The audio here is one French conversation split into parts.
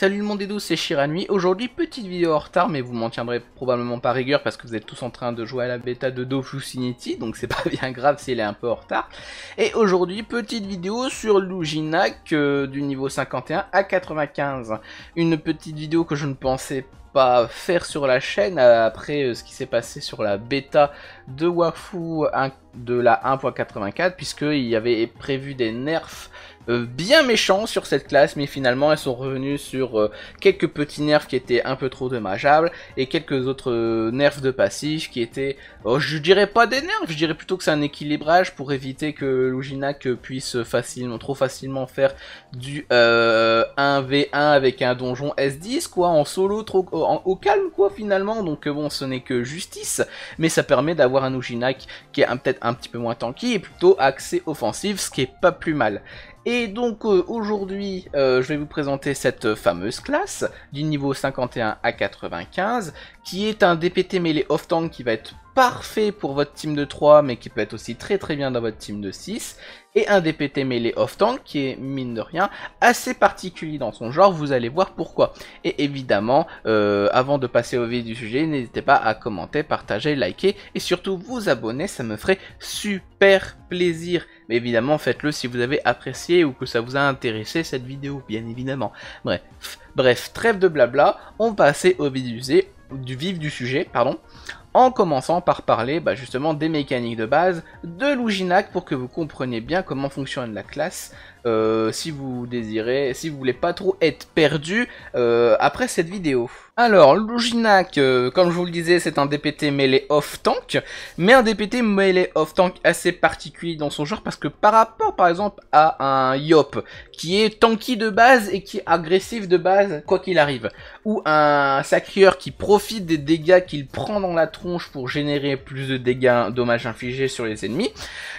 Salut le monde des doux, c'est Shiranui. Aujourd'hui, petite vidéo en retard, mais vous m'en tiendrez probablement pas rigueur parce que vous êtes tous en train de jouer à la bêta de Dofusinity, donc c'est pas bien grave si elle est un peu en retard. Et aujourd'hui, petite vidéo sur Luginac du niveau 51 à 95. Une petite vidéo que je ne pensais pas faire sur la chaîne après euh, ce qui s'est passé sur la bêta de Wafu de la 1.84 puisqu'il y avait prévu des nerfs euh, bien méchants sur cette classe, mais finalement elles sont revenues sur euh, quelques petits nerfs qui étaient un peu trop dommageables, et quelques autres euh, nerfs de passif qui étaient, oh, je dirais pas des nerfs, je dirais plutôt que c'est un équilibrage pour éviter que Luginac puisse facilement, trop facilement faire du 1v1 avec un donjon S10, quoi, en solo, trop, au calme, quoi, finalement, donc bon, ce n'est que justice, mais ça permet d'avoir un Luginac qui est peut-être un petit peu moins tanky, et plutôt axé offensif, ce qui est pas plus mal. Et donc euh, aujourd'hui, euh, je vais vous présenter cette fameuse classe du niveau 51 à 95, qui est un DPT mêlé off-tank qui va être parfait pour votre team de 3, mais qui peut être aussi très très bien dans votre team de 6. Et un DPT mêlé off-tank, qui est, mine de rien, assez particulier dans son genre, vous allez voir pourquoi. Et évidemment, euh, avant de passer au vif du sujet, n'hésitez pas à commenter, partager, liker, et surtout vous abonner, ça me ferait super plaisir. Mais évidemment, faites-le si vous avez apprécié ou que ça vous a intéressé cette vidéo, bien évidemment. Bref, bref trêve de blabla, on passe au vif du, vif du sujet, pardon en commençant par parler bah, justement des mécaniques de base de Louginac pour que vous compreniez bien comment fonctionne la classe euh, si vous désirez, si vous voulez pas trop être perdu euh, après cette vidéo. Alors, Luginac, euh, comme je vous le disais, c'est un DPT melee off-tank, mais un DPT melee off-tank assez particulier dans son genre, parce que par rapport, par exemple, à un Yop, qui est tanky de base et qui est agressif de base, quoi qu'il arrive, ou un Sacrieur qui profite des dégâts qu'il prend dans la tronche pour générer plus de dégâts, dommages infligés sur les ennemis,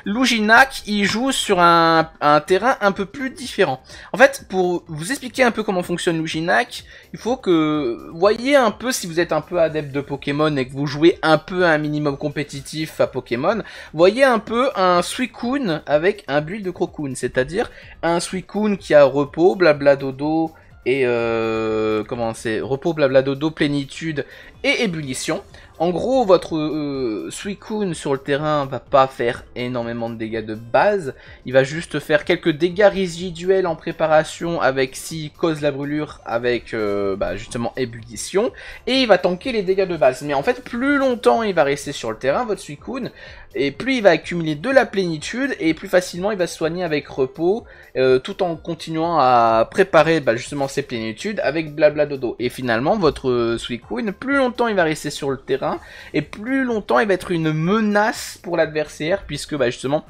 Luginac, il joue sur un, terrain un peu plus différent. En fait, pour vous expliquer un peu comment fonctionne Luginac, il faut que voyez un peu si vous êtes un peu adepte de Pokémon et que vous jouez un peu à un minimum compétitif à Pokémon, voyez un peu un Suicune avec un build de Crocoon, c'est-à-dire un Suicune qui a repos, blabla dodo et euh, comment c'est repos, blabla dodo, plénitude et ébullition. En gros, votre euh, Suicune sur le terrain va pas faire énormément de dégâts de base. Il va juste faire quelques dégâts résiduels en préparation avec si cause la brûlure avec euh, bah, justement ébullition. Et il va tanker les dégâts de base. Mais en fait, plus longtemps il va rester sur le terrain, votre Suicune, et plus il va accumuler de la plénitude, et plus facilement il va se soigner avec repos, euh, tout en continuant à préparer bah, justement ses plénitudes avec blabla dodo. Et finalement, votre Sweet Queen, plus longtemps il va rester sur le terrain, et plus longtemps il va être une menace pour l'adversaire, puisque bah, justement,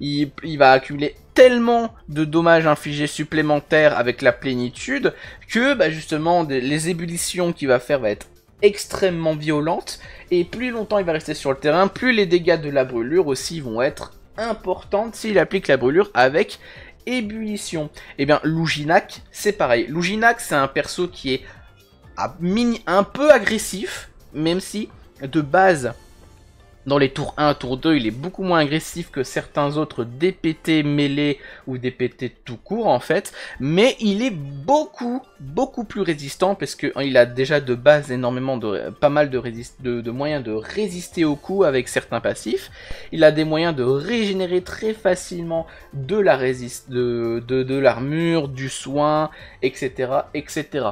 il, va accumuler tellement de dommages infligés supplémentaires avec la plénitude que bah, justement les ébullitions qu'il va faire va être extrêmement violente. Et plus longtemps il va rester sur le terrain, plus les dégâts de la brûlure aussi vont être importantes s'il applique la brûlure avec ébullition. Et eh bien Louginac, c'est pareil. Louginac, c'est un perso qui est ah, un peu agressif, même si de base dans les tours 1, tour 2, il est beaucoup moins agressif que certains autres DPT mêlés ou DPT tout court en fait, mais il est beaucoup, beaucoup plus résistant parce qu'il hein, a déjà de base énormément de, pas mal de, de, moyens de résister au coup avec certains passifs. Il a des moyens de régénérer très facilement de la résiste, de, de l'armure, du soin, etc., etc.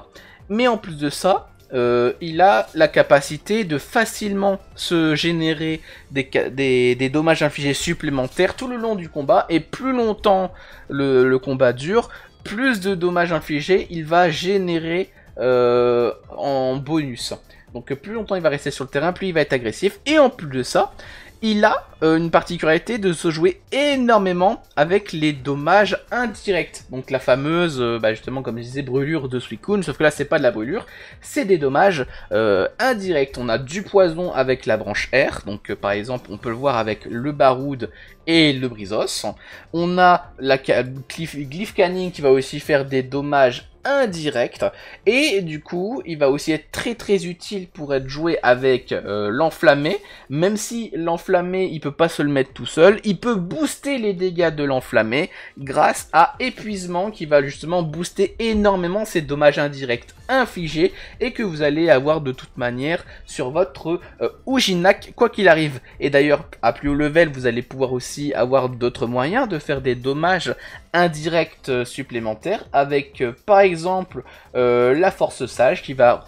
Mais en plus de ça, euh, il a la capacité de facilement se générer des, dommages infligés supplémentaires tout le long du combat, et plus longtemps le, combat dure, plus de dommages infligés il va générer euh, en bonus. Donc plus longtemps il va rester sur le terrain, plus il va être agressif. Et en plus de ça, il a euh, une particularité de se jouer énormément avec les dommages indirects. Donc la fameuse, euh, bah, justement comme je disais, brûlure de Suicune, sauf que là c'est pas de la brûlure, c'est des dommages euh, indirects. On a du poison avec la branche R, donc par exemple on peut le voir avec le Baroud et le Brisos. On a la glyph, Canning qui va aussi faire des dommages indirect. Et du coup, il va aussi être très très utile pour être joué avec euh, l'enflammé. Même si l'enflammé, il peut pas se le mettre tout seul, il peut booster les dégâts de l'enflammé grâce à épuisement qui va justement booster énormément ces dommages indirects infligés et que vous allez avoir de toute manière sur votre oujinak euh, quoi qu'il arrive. Et d'ailleurs, à plus haut level, vous allez pouvoir aussi avoir d'autres moyens de faire des dommages indirect euh, supplémentaire avec euh, par exemple euh, la force sage qui va,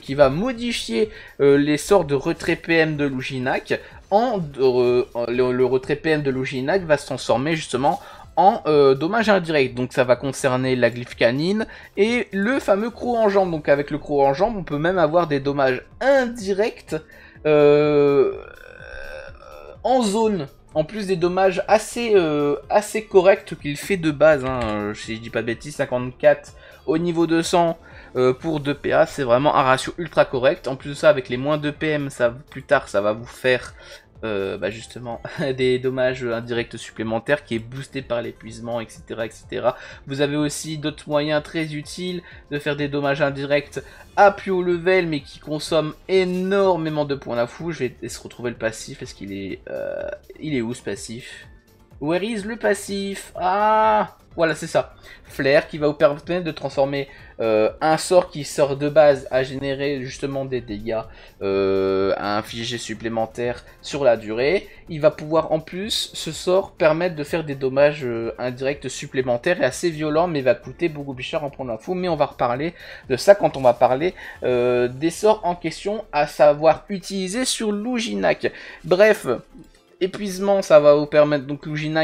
qui va modifier les sorts de retrait PM de Luginac en, le, retrait PM de Luginac va se transformer justement en dommages dommage indirect. Donc ça va concerner la glyphcanine et le fameux croc en jambe. Donc avec le croc en jambe, on peut même avoir des dommages indirects en zone en plus des dommages assez, euh, assez corrects qu'il fait de base, hein, euh, si je dis pas de bêtises, 54 au niveau 200 euh, pour 2 PA, c'est vraiment un ratio ultra correct. En plus de ça, avec les moins 2 PM, ça, plus tard, ça va vous faire euh, bah, justement des dommages indirects supplémentaires qui est boosté par l'épuisement, etc., etc. Vous avez aussi d'autres moyens très utiles de faire des dommages indirects à plus haut level, mais qui consomment énormément de points à fou Je vais se retrouver le passif. Est-ce qu'il euh, il est où ce passif Where is le passif Ah Voilà, c'est ça. Flair qui va vous permettre de transformer euh, un sort qui sort de base à générer justement des dégâts euh, à infliger supplémentaires sur la durée. Il va pouvoir en plus, ce sort, permettre de faire des dommages euh, indirects supplémentaires et assez violents, mais va coûter beaucoup plus cher en prendre l'info. Mais on va reparler de ça quand on va parler des sorts en question à savoir utiliser sur l'Oujinak. Bref, épuisement, ça va vous permettre, donc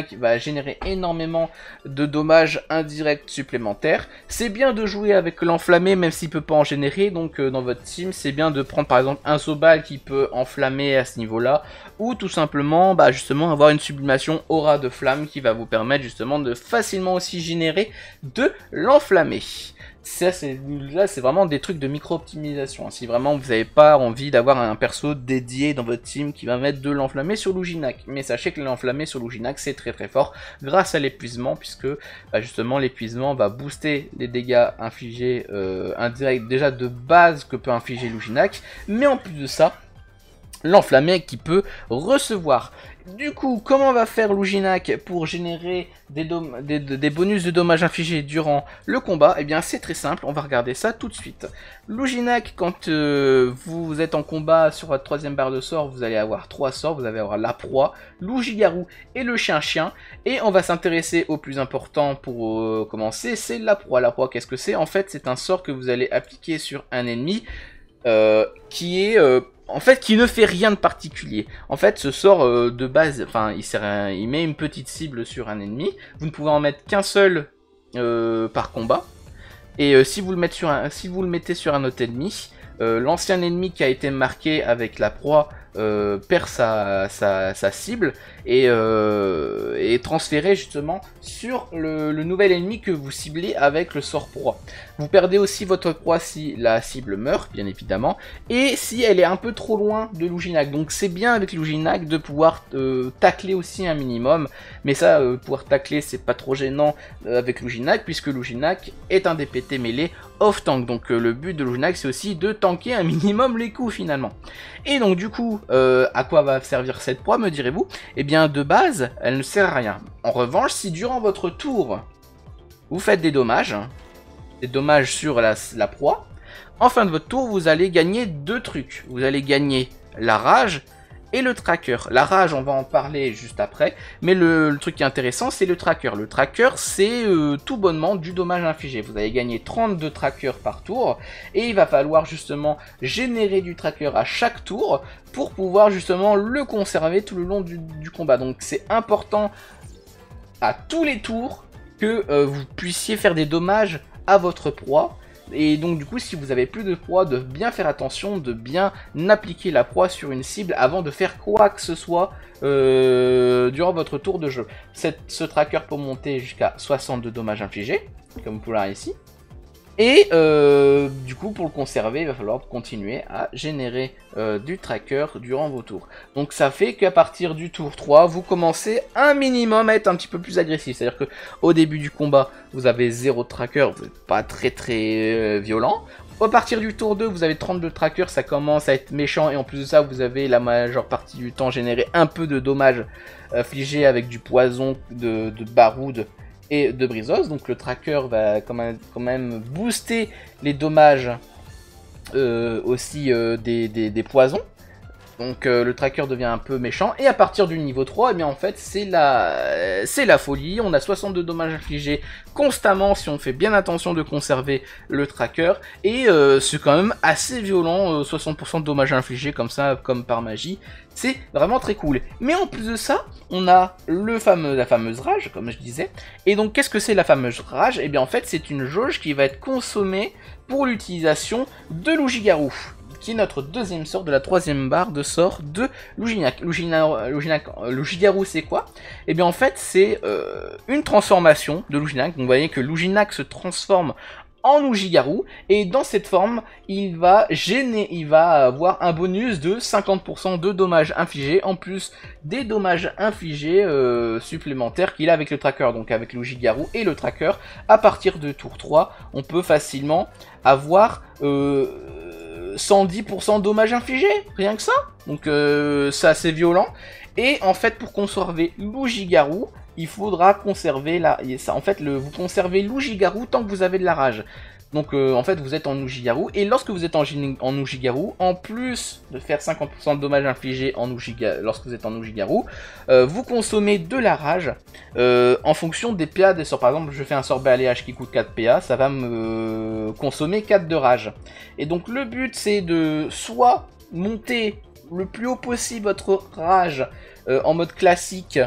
qui va générer énormément de dommages indirects supplémentaires. C'est bien de jouer avec l'enflammé même s'il peut pas en générer, donc euh, dans votre team c'est bien de prendre par exemple un Sobal qui peut enflammer à ce niveau là, ou tout simplement bah, justement avoir une sublimation aura de flamme qui va vous permettre justement de facilement aussi générer de l'enflammé ça, là, c'est vraiment des trucs de micro-optimisation. Hein. Si vraiment vous n'avez pas envie d'avoir un perso dédié dans votre team qui va mettre de l'enflammé sur l'Ouginac. mais sachez que l'enflammé sur l'Ouginac, c'est très très fort grâce à l'épuisement, puisque bah, justement l'épuisement va booster les dégâts infligés euh, indirects déjà de base que peut infliger l'Ouginac. mais en plus de ça, l'enflammé qui peut recevoir du coup, comment va faire Louginac pour générer des, bonus de dommages infligés durant le combat Eh bien, c'est très simple, on va regarder ça tout de suite. Louginac, quand euh, vous êtes en combat sur votre troisième barre de sort, vous allez avoir trois sorts. Vous allez avoir la proie, Lougigarou et le chien-chien. Et on va s'intéresser au plus important pour euh, commencer, c'est la proie. La proie, qu'est-ce que c'est En fait, c'est un sort que vous allez appliquer sur un ennemi euh, qui est en fait, qui ne fait rien de particulier. En fait, ce sort euh, de base, enfin, il, il met une petite cible sur un ennemi. Vous ne pouvez en mettre qu'un seul euh, par combat. Et euh, si, vous le mettez sur un, si vous le mettez sur un autre ennemi, l'ancien ennemi qui a été marqué avec la proie euh, perd sa, cible et euh, transférer justement sur le, nouvel ennemi que vous ciblez avec le sort proie. Vous perdez aussi votre proie si la cible meurt, bien évidemment, et si elle est un peu trop loin de Luginac. Donc c'est bien avec Luginac de pouvoir euh, tacler aussi un minimum, mais ça, pouvoir tacler, c'est pas trop gênant avec Luginac, puisque Luginac est un DPT mêlé off-tank. Donc le but de Luginac, c'est aussi de tanker un minimum les coups finalement. Et donc du coup, euh, à quoi va servir cette proie me direz-vous Eh bien, de base, elle ne sert à rien. En revanche, si durant votre tour, vous faites des dommages, des dommages sur la, la proie, en fin de votre tour, vous allez gagner deux trucs. Vous allez gagner la rage et le tracker. La rage, on va en parler juste après, mais le, truc qui est intéressant, c'est le tracker. Le tracker, c'est euh, tout bonnement du dommage infligé. Vous allez gagner 32 trackers par tour, et il va falloir justement générer du tracker à chaque tour pour pouvoir justement le conserver tout le long du, combat. Donc c'est important à tous les tours que euh, vous puissiez faire des dommages à votre proie et donc du coup, si vous avez plus de proie, de bien faire attention, de bien appliquer la proie sur une cible avant de faire quoi que ce soit euh, durant votre tour de jeu. ce tracker peut monter jusqu'à 60 de dommages infligés, comme le voir ici. Et euh, du coup, pour le conserver, il va falloir continuer à générer euh, du tracker durant vos tours. Donc ça fait qu'à partir du tour 3, vous commencez un minimum à être un petit peu plus agressif. C'est-à-dire que au début du combat, vous avez 0 tracker, vous n'êtes pas très très euh, violent. Au partir du tour 2, vous avez 32 tracker, ça commence à être méchant et en plus de ça, vous avez la majeure partie du temps généré un peu de dommages affligés avec du poison, de, de baroud, et de Brizos. Donc le tracker va quand même, booster les dommages euh, aussi euh, des, poisons. Donc euh, le tracker devient un peu méchant. Et à partir du niveau 3, et eh bien en fait c'est la, euh, c'est la folie. On a 62 dommages infligés constamment si on fait bien attention de conserver le tracker. Et euh, c'est quand même assez violent, 60% de dommages infligés comme ça, comme par magie. C'est vraiment très cool. Mais en plus de ça, on a le fameux, la fameuse rage, comme je disais. Et donc qu'est-ce que c'est la fameuse rage Et eh bien en fait c'est une jauge qui va être consommée pour l'utilisation de l'Oujigarou qui est notre deuxième sort de la troisième barre de sort de Luginac. Luginac, Luginac euh, Lugigaru, c'est quoi Eh bien, en fait, c'est euh, une transformation de Luginac. Donc, vous voyez que Luginac se transforme en Lugigaru et dans cette forme, il va gêner, il va avoir un bonus de 50% de dommages infligés, en plus des dommages infligés euh, supplémentaires qu'il a avec le tracker, donc avec Lujigarou et le tracker, à partir de tour 3, on peut facilement avoir 110% dommages infligés, rien que ça. Donc euh, c'est assez violent. Et en fait, pour conserver Garou, il faudra conserver la... Ça, en fait, le... vous conservez gigarou tant que vous avez de la rage. Donc euh, en fait vous êtes en Ujigaru et lorsque vous êtes en, en Ujigaru, en plus de faire 50% de dommages infligés en lorsque vous êtes en Ujigaru, euh, vous consommez de la rage euh, en fonction des PA des sorts. Par exemple je fais un sorbet alléage qui coûte 4 PA, ça va me consommer 4 de rage. Et donc le but c'est de soit monter le plus haut possible votre rage en mode classique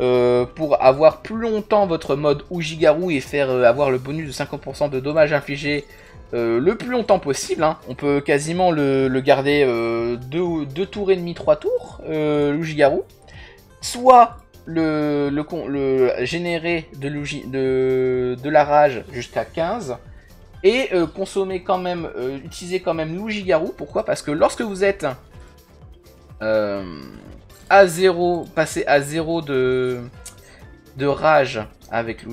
euh, pour avoir plus longtemps votre mode Ujigaru et faire euh, avoir le bonus de 50% de dommages infligés euh, le plus longtemps possible. Hein. On peut quasiment le, garder 2 deux, tours et demi, 3 tours, l'Ujigaru. Soit le, générer de, la rage jusqu'à 15 et consommer quand même, utiliser quand même l'Ujigaru. Pourquoi Parce que lorsque vous êtes à 0, passer à zéro de, de rage avec le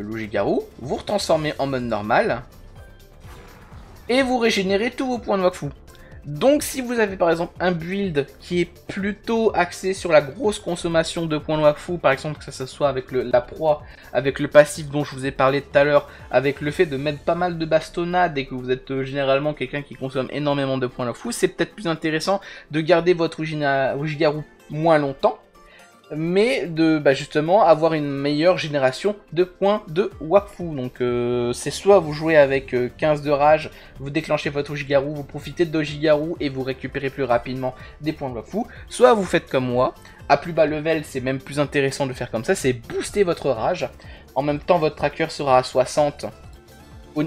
le Garou, vous retransformez en mode normal, et vous régénérez tous vos points de Wakfu. Donc si vous avez par exemple un build qui est plutôt axé sur la grosse consommation de points Wakfu, par exemple que ça soit avec le, la proie, avec le passif dont je vous ai parlé tout à l'heure, avec le fait de mettre pas mal de bastonnades et que vous êtes euh, généralement quelqu'un qui consomme énormément de points Wakfu, c'est peut-être plus intéressant de garder votre Ujigaru moins longtemps mais de bah, justement avoir une meilleure génération de points de Wakfu, Donc euh, c'est soit vous jouez avec 15 euh, de rage, vous déclenchez votre Ojigaru, vous profitez de gigarou et vous récupérez plus rapidement des points de Wakfu, soit vous faites comme moi, à plus bas level c'est même plus intéressant de faire comme ça, c'est booster votre rage, en même temps votre tracker sera à 60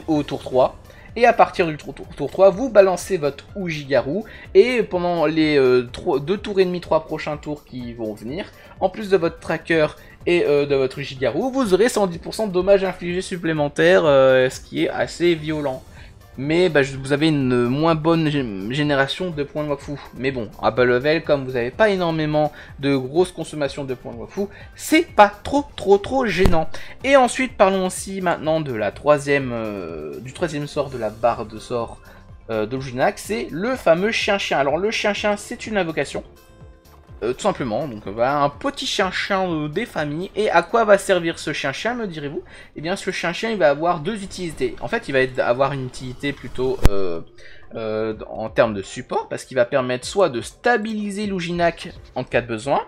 au tour 3, et à partir du tour, tour, 3, vous balancez votre Ujigaru, et pendant les euh, deux 2 tours et demi, 3 prochains tours qui vont venir, en plus de votre tracker et euh, de votre Ujigaru, vous aurez 110% de dommages infligés supplémentaires, euh, ce qui est assez violent. Mais bah, vous avez une euh, moins bonne génération de points de Wakfu. Mais bon, à bas level, comme vous n'avez pas énormément de grosses consommations de points de Wakfu, c'est pas trop trop trop gênant. Et ensuite, parlons aussi maintenant de la troisième, euh, du troisième sort de la barre de sort euh, c'est le fameux chien-chien. Alors le chien-chien, c'est une invocation. Euh, tout simplement, donc euh, bah, un petit chien-chien des familles. Et à quoi va servir ce chien-chien, me direz-vous Eh bien, ce chien-chien, il va avoir deux utilités. En fait, il va avoir une utilité plutôt euh, en termes de support, parce qu'il va permettre soit de stabiliser l'Ouginac en cas de besoin,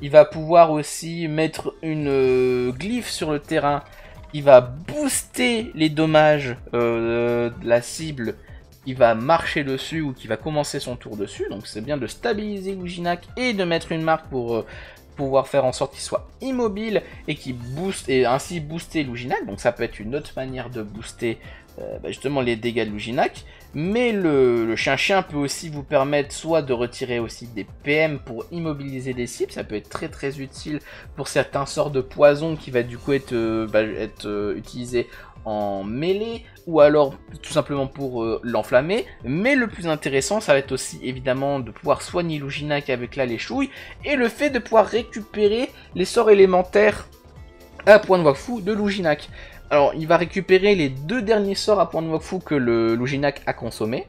il va pouvoir aussi mettre une glyphe sur le terrain il va booster les dommages de la cible va marcher dessus ou qui va commencer son tour dessus. Donc c'est bien de stabiliser Ujinak et de mettre une marque pour euh, pouvoir faire en sorte qu'il soit immobile et qui booste et ainsi booster Luginac. Donc ça peut être une autre manière de booster euh, bah, justement les dégâts de Luginac. Mais le chien-chien peut aussi vous permettre soit de retirer aussi des PM pour immobiliser des cibles, ça peut être très très utile pour certains sorts de poison qui va du coup être, euh, bah, utilisé en mêlée ou alors tout simplement pour euh, l'enflammer. Mais le plus intéressant, ça va être aussi évidemment de pouvoir soigner Luginac avec la léchouille et le fait de pouvoir récupérer les sorts élémentaires à point de Wakfu de Luginac. Alors, il va récupérer les deux derniers sorts à point de Wakfu que le Luginac a consommé.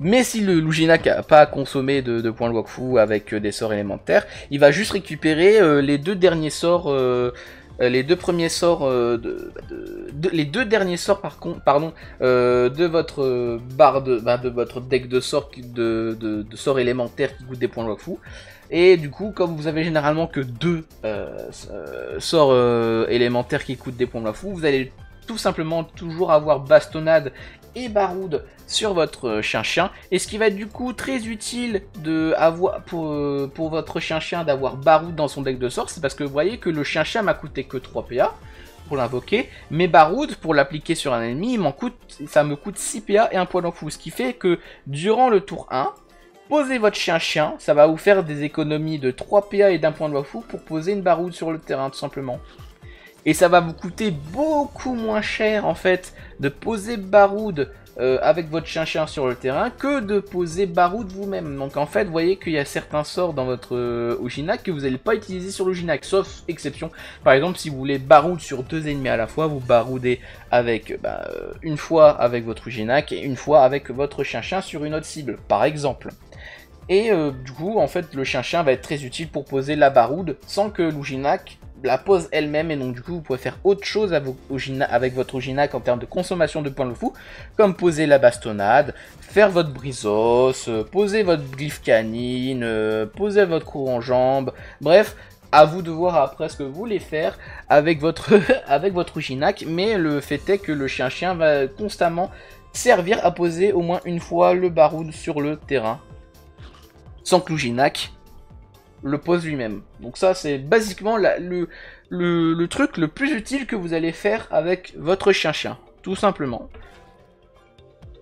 Mais si le Luginac n'a pas consommé de, de points de Wakfu avec euh, des sorts élémentaires, il va juste récupérer euh, les deux derniers sorts euh, les deux premiers sorts, euh, bah, de, les deux derniers sorts par contre, pardon, euh, de votre barre bah, de, votre deck de sorts de, sorts élémentaires qui coûtent des points de fou. Et du coup, comme vous avez généralement que deux sorts élémentaires qui coûtent des points de fou, vous allez tout simplement toujours avoir bastonnade Baroud sur votre chien-chien. Euh, et ce qui va être du coup très utile de avoir pour, euh, pour votre chien-chien d'avoir Baroud dans son deck de sorts, c'est parce que vous voyez que le chien-chien m'a coûté que 3 PA pour l'invoquer, mais Baroud, pour l'appliquer sur un ennemi, m'en coûte, ça me coûte 6 PA et un point de fou, ce qui fait que durant le tour 1, posez votre chien-chien, ça va vous faire des économies de 3 PA et d'un point de fou pour poser une Baroud sur le terrain, tout simplement. Et ça va vous coûter beaucoup moins cher en fait de poser Baroud euh, avec votre chien chien sur le terrain que de poser Baroud vous-même. Donc en fait, vous voyez qu'il y a certains sorts dans votre euh, que vous n'allez pas utiliser sur l'Uginak, sauf exception. Par exemple, si vous voulez Baroud sur deux ennemis à la fois, vous Baroudez avec euh, bah, euh, une fois avec votre Uginak et une fois avec votre chien chien sur une autre cible, par exemple. Et du coup, en fait, le chien-chien va être très utile pour poser la baroude sans que l'Uginak la pose elle-même et donc du coup vous pouvez faire autre chose avec, votre Ouginac en termes de consommation de points de fou, comme poser la bastonnade, faire votre brisos, euh, poser votre glyph canine, euh, poser votre courant en bref, à vous de voir après ce que vous voulez faire avec votre avec votre mais le fait est que le chien-chien va constamment servir à poser au moins une fois le baroud sur le terrain. Sans que le pose lui-même. Donc ça, c'est basiquement le, le, truc le plus utile que vous allez faire avec votre chien-chien, tout simplement.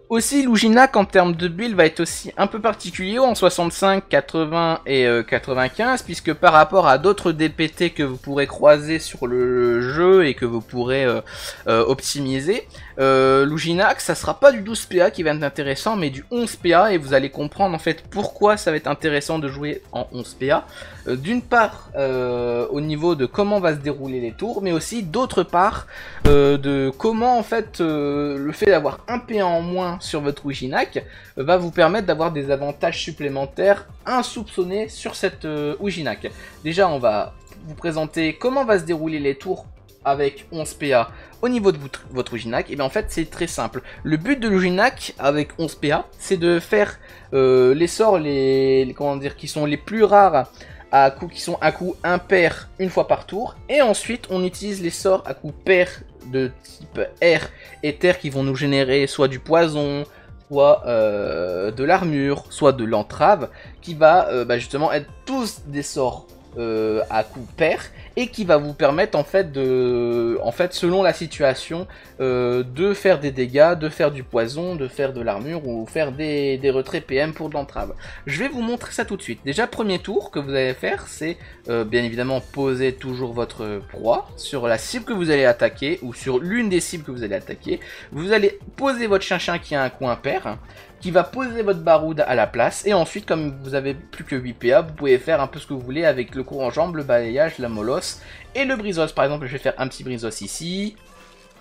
Aussi, Luginac en termes de build va être aussi un peu particulier en 65, 80 et 95, euh, puisque par rapport à d'autres DPT que vous pourrez croiser sur le jeu et que vous pourrez euh, euh, optimiser, Luginac ça sera pas du 12 PA qui va être intéressant, mais du 11 PA, et vous allez comprendre en fait pourquoi ça va être intéressant de jouer en 11 PA. D'une part, au niveau de comment va se dérouler les tours, mais aussi d'autre part, de comment en fait le fait d'avoir un PA en moins sur votre Oujinak euh, va vous permettre d'avoir des avantages supplémentaires insoupçonnés sur cette Oujinak euh, Déjà, on va vous présenter comment va se dérouler les tours avec 11 PA au niveau de votre Oujinak et bien en fait c'est très simple. Le but de l'Oujinak avec 11 PA, c'est de faire euh, les sorts les, comment dire, qui sont les plus rares à coups qui sont à coup impair une fois par tour, et ensuite on utilise les sorts à coup pair de type air et terre qui vont nous générer soit du poison, soit euh, de l'armure, soit de l'entrave, qui va euh, bah, justement être tous des sorts euh, à coup pair et qui va vous permettre en fait de, en fait selon la situation, euh, de faire des dégâts, de faire du poison, de faire de l'armure ou faire des, retraits PM pour de l'entrave. Je vais vous montrer ça tout de suite. Déjà premier tour que vous allez faire c'est euh, bien évidemment poser toujours votre proie sur la cible que vous allez attaquer ou sur l'une des cibles que vous allez attaquer. Vous allez poser votre chien-chien qui a un coin pair qui va poser votre baroud à la place. Et ensuite, comme vous avez plus que 8 PA, vous pouvez faire un peu ce que vous voulez avec le cours en jambe, le balayage, la molosse et le brisos. Par exemple, je vais faire un petit brisos ici.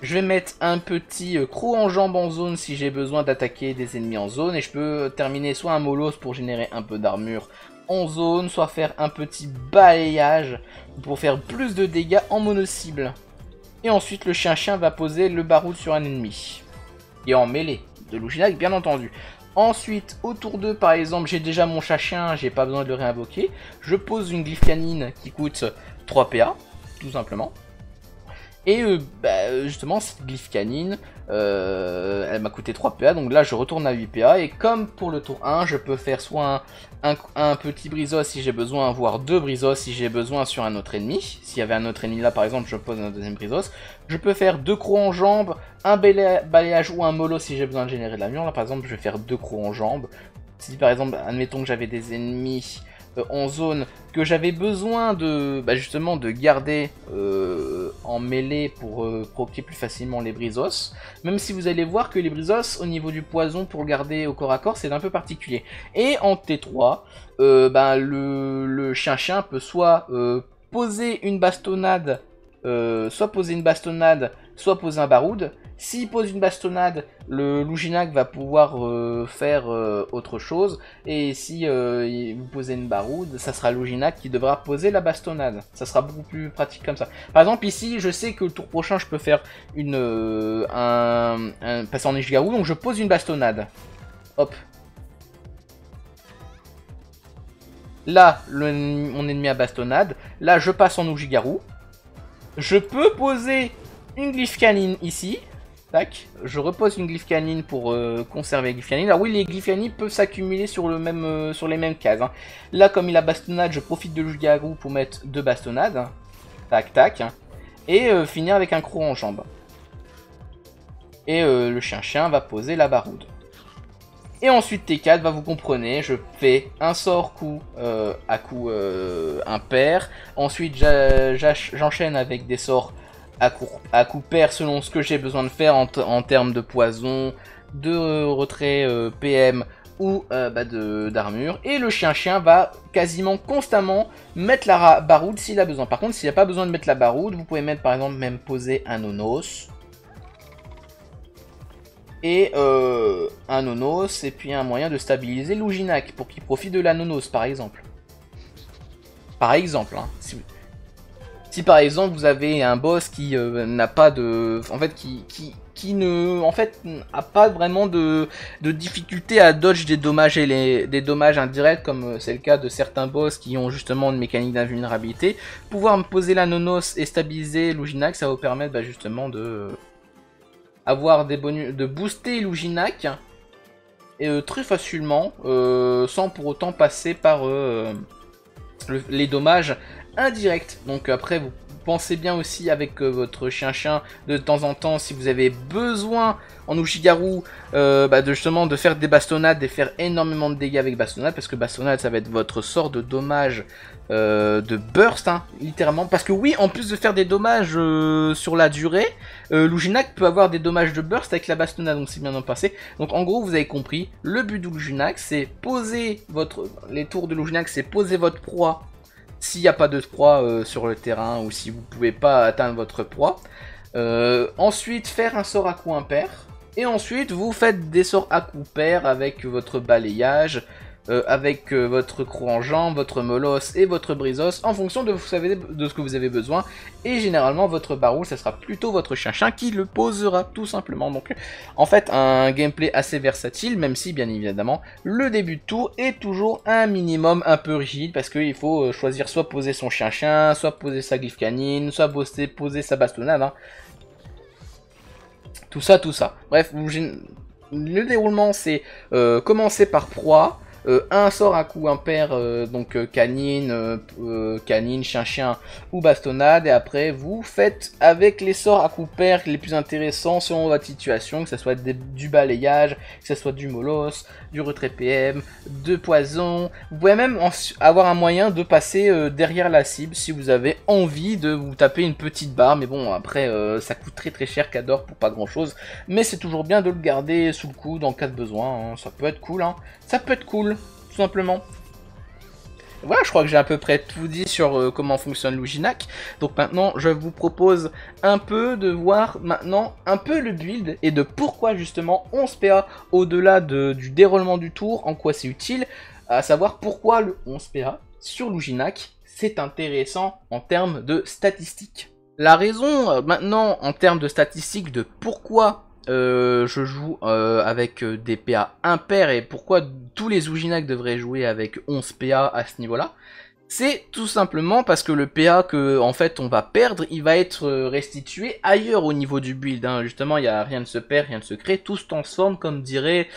Je vais mettre un petit euh, croc en jambe en zone si j'ai besoin d'attaquer des ennemis en zone. Et je peux terminer soit un molosse pour générer un peu d'armure en zone, soit faire un petit balayage pour faire plus de dégâts en mono-cible. Et ensuite, le chien-chien va poser le baroud sur un ennemi. Et en mêlée de Luginac, bien entendu. Ensuite, autour d'eux, par exemple, j'ai déjà mon chien j'ai pas besoin de le réinvoquer. Je pose une glyph qui coûte 3 PA, tout simplement. Et euh, bah, euh, justement, cette glyph euh, elle m'a coûté 3 PA, donc là je retourne à 8 PA. Et comme pour le tour 1, je peux faire soit un, petit brisos si j'ai besoin, voire deux brisos si j'ai besoin sur un autre ennemi. S'il y avait un autre ennemi là, par exemple, je pose un deuxième brisos. Je peux faire deux crocs en jambes, un balayage ou un mollo si j'ai besoin de générer de l'avion. Là, par exemple, je vais faire deux crocs en jambes. Si par exemple, admettons que j'avais des ennemis en zone que j'avais besoin de bah, justement de garder euh, en mêlée pour euh, plus facilement les brisos. Même si vous allez voir que les brisos au niveau du poison pour garder au corps à corps c'est un peu particulier. Et en T3, euh, bah, le, le, chien chien peut soit euh, poser une bastonnade, soit poser une bastonnade, soit poser un baroud. S'il pose une bastonnade, le Louginac va pouvoir euh, faire euh, autre chose. Et si euh, vous posez une baroude, ça sera Louginac qui devra poser la bastonnade. Ça sera beaucoup plus pratique comme ça. Par exemple, ici, je sais que le tour prochain, je peux faire une, un, passer en Ishigaru. Donc je pose une bastonnade. Hop. Là, mon ennemi a bastonnade. Là, je passe en Ujigaru. Je peux poser une glyphcanine ici. Je repose une glyphe pour euh, conserver les Alors ah oui, les glyphes peuvent s'accumuler sur, le euh, sur les mêmes cases. Hein. Là, comme il a bastonnade, je profite de Jugarou pour mettre deux bastonnades. Tac, tac. Et euh, finir avec un croc en jambe. Et le chien-chien va poser la baroude. Et ensuite T4, va, vous comprenez, je fais un sort coup à coup impair. Ensuite j'enchaîne avec des sorts à, coup selon ce que j'ai besoin de faire en, termes de poison, de retrait euh, PM ou euh, bah, d'armure. Et le chien-chien va quasiment constamment mettre la baroude s'il a besoin. Par contre, s'il n'y a pas besoin de mettre la baroude, vous pouvez mettre par exemple même poser un nonos Et euh, un nonos et puis un moyen de stabiliser l'ouginac pour qu'il profite de la nonos par exemple. Par exemple, hein, si vous... Si par exemple vous avez un boss qui euh, n'a pas de, en fait qui, qui, ne, en fait, a pas vraiment de, difficulté à dodge des dommages et les, des dommages indirects comme euh, c'est le cas de certains boss qui ont justement une mécanique d'invulnérabilité, pouvoir me poser la nonos et stabiliser Luginac, ça vous permettre bah, justement de euh, avoir des bonus, de booster Luginac et, très facilement, sans pour autant passer par les dommages indirect. Donc après, vous pensez bien aussi avec euh, votre chien-chien de temps en temps si vous avez besoin en Ushigaru euh, bah, de justement de faire des bastonnades et faire énormément de dégâts avec bastonnade parce que bastonnade ça va être votre sort de dommage euh, de burst hein, littéralement parce que oui en plus de faire des dommages sur la durée lujinak peut avoir des dommages de burst avec la bastonnade donc c'est bien d'en passer donc en gros vous avez compris le but de c'est poser votre les tours de lujinak, c'est poser votre proie s'il n'y a pas de proie euh, sur le terrain ou si vous ne pouvez pas atteindre votre proie. Euh, ensuite, faire un sort à coup impair. Et ensuite, vous faites des sorts à coup pair avec votre balayage, euh, avec euh, votre croc en jambe, votre molos et votre brisos en fonction de, vous savez, de ce que vous avez besoin. Et généralement, votre baroule, ça sera plutôt votre chien-chien qui le posera tout simplement. Donc, en fait, un gameplay assez versatile, même si, bien évidemment, le début de tour est toujours un minimum un peu rigide parce qu'il faut euh, choisir soit poser son chien-chien, soit poser sa glyph canine, soit poser, poser sa bastonnade. Hein. Tout ça, tout ça. Bref, le déroulement, c'est commencer par proie, euh, un sort à coup impair, euh, donc euh, canine, canine, chien-chien ou bastonnade. Et après, vous faites avec les sorts à coup pair les plus intéressants selon votre situation, que ce soit du balayage, que ce soit du molosse, du retrait PM, de poison. Vous pouvez même avoir un moyen de passer derrière la cible si vous avez envie de vous taper une petite barre. Mais bon, après, ça coûte très très cher Cador pour pas grand chose. Mais c'est toujours bien de le garder sous le coude en cas de besoin. Hein. Ça peut être cool. Hein ça peut être cool, tout simplement. Voilà, je crois que j'ai à peu près tout dit sur euh, comment fonctionne Luginac. Donc maintenant, je vous propose un peu de voir maintenant un peu le build et de pourquoi justement 11 PA au-delà de, du déroulement du tour, en quoi c'est utile, à savoir pourquoi le 11 PA sur Luginac, c'est intéressant en termes de statistiques. La raison euh, maintenant en termes de statistiques de pourquoi euh, je joue euh, avec euh, des PA impairs et pourquoi tous les Ujinak devraient jouer avec 11 PA à ce niveau-là C'est tout simplement parce que le PA que en fait on va perdre, il va être restitué ailleurs au niveau du build. Hein. Justement, il y a rien de se perd, rien de se crée, tout se transforme comme dirait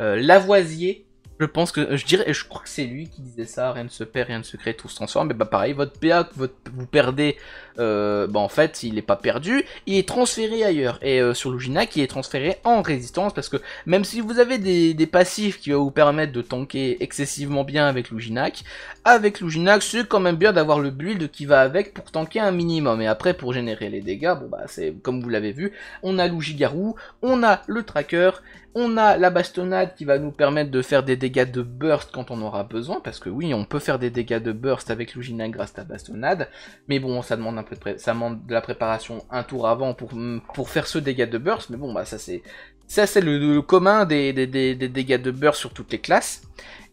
Lavoisier je pense que je dirais, je crois que c'est lui qui disait ça, rien ne se perd, rien ne se crée, tout se transforme. Mais bah pareil, votre PA votre, vous perdez, euh, bah en fait il n'est pas perdu, il est transféré ailleurs. Et euh, sur Luginac, il est transféré en résistance parce que même si vous avez des, passifs qui vont vous permettre de tanker excessivement bien avec Luginac, avec Luginac c'est quand même bien d'avoir le build qui va avec pour tanker un minimum. Et après pour générer les dégâts, bon bah c'est comme vous l'avez vu, on a Lugigarou, on a le tracker, on a la bastonnade qui va nous permettre de faire des dégâts de burst quand on aura besoin, parce que oui, on peut faire des dégâts de burst avec Lujina grâce à la bastonnade, mais bon, ça demande un peu de, ça demande de la préparation un tour avant pour, faire ce dégât de burst, mais bon, bah ça c'est c'est le, commun des, dégâts de burst sur toutes les classes.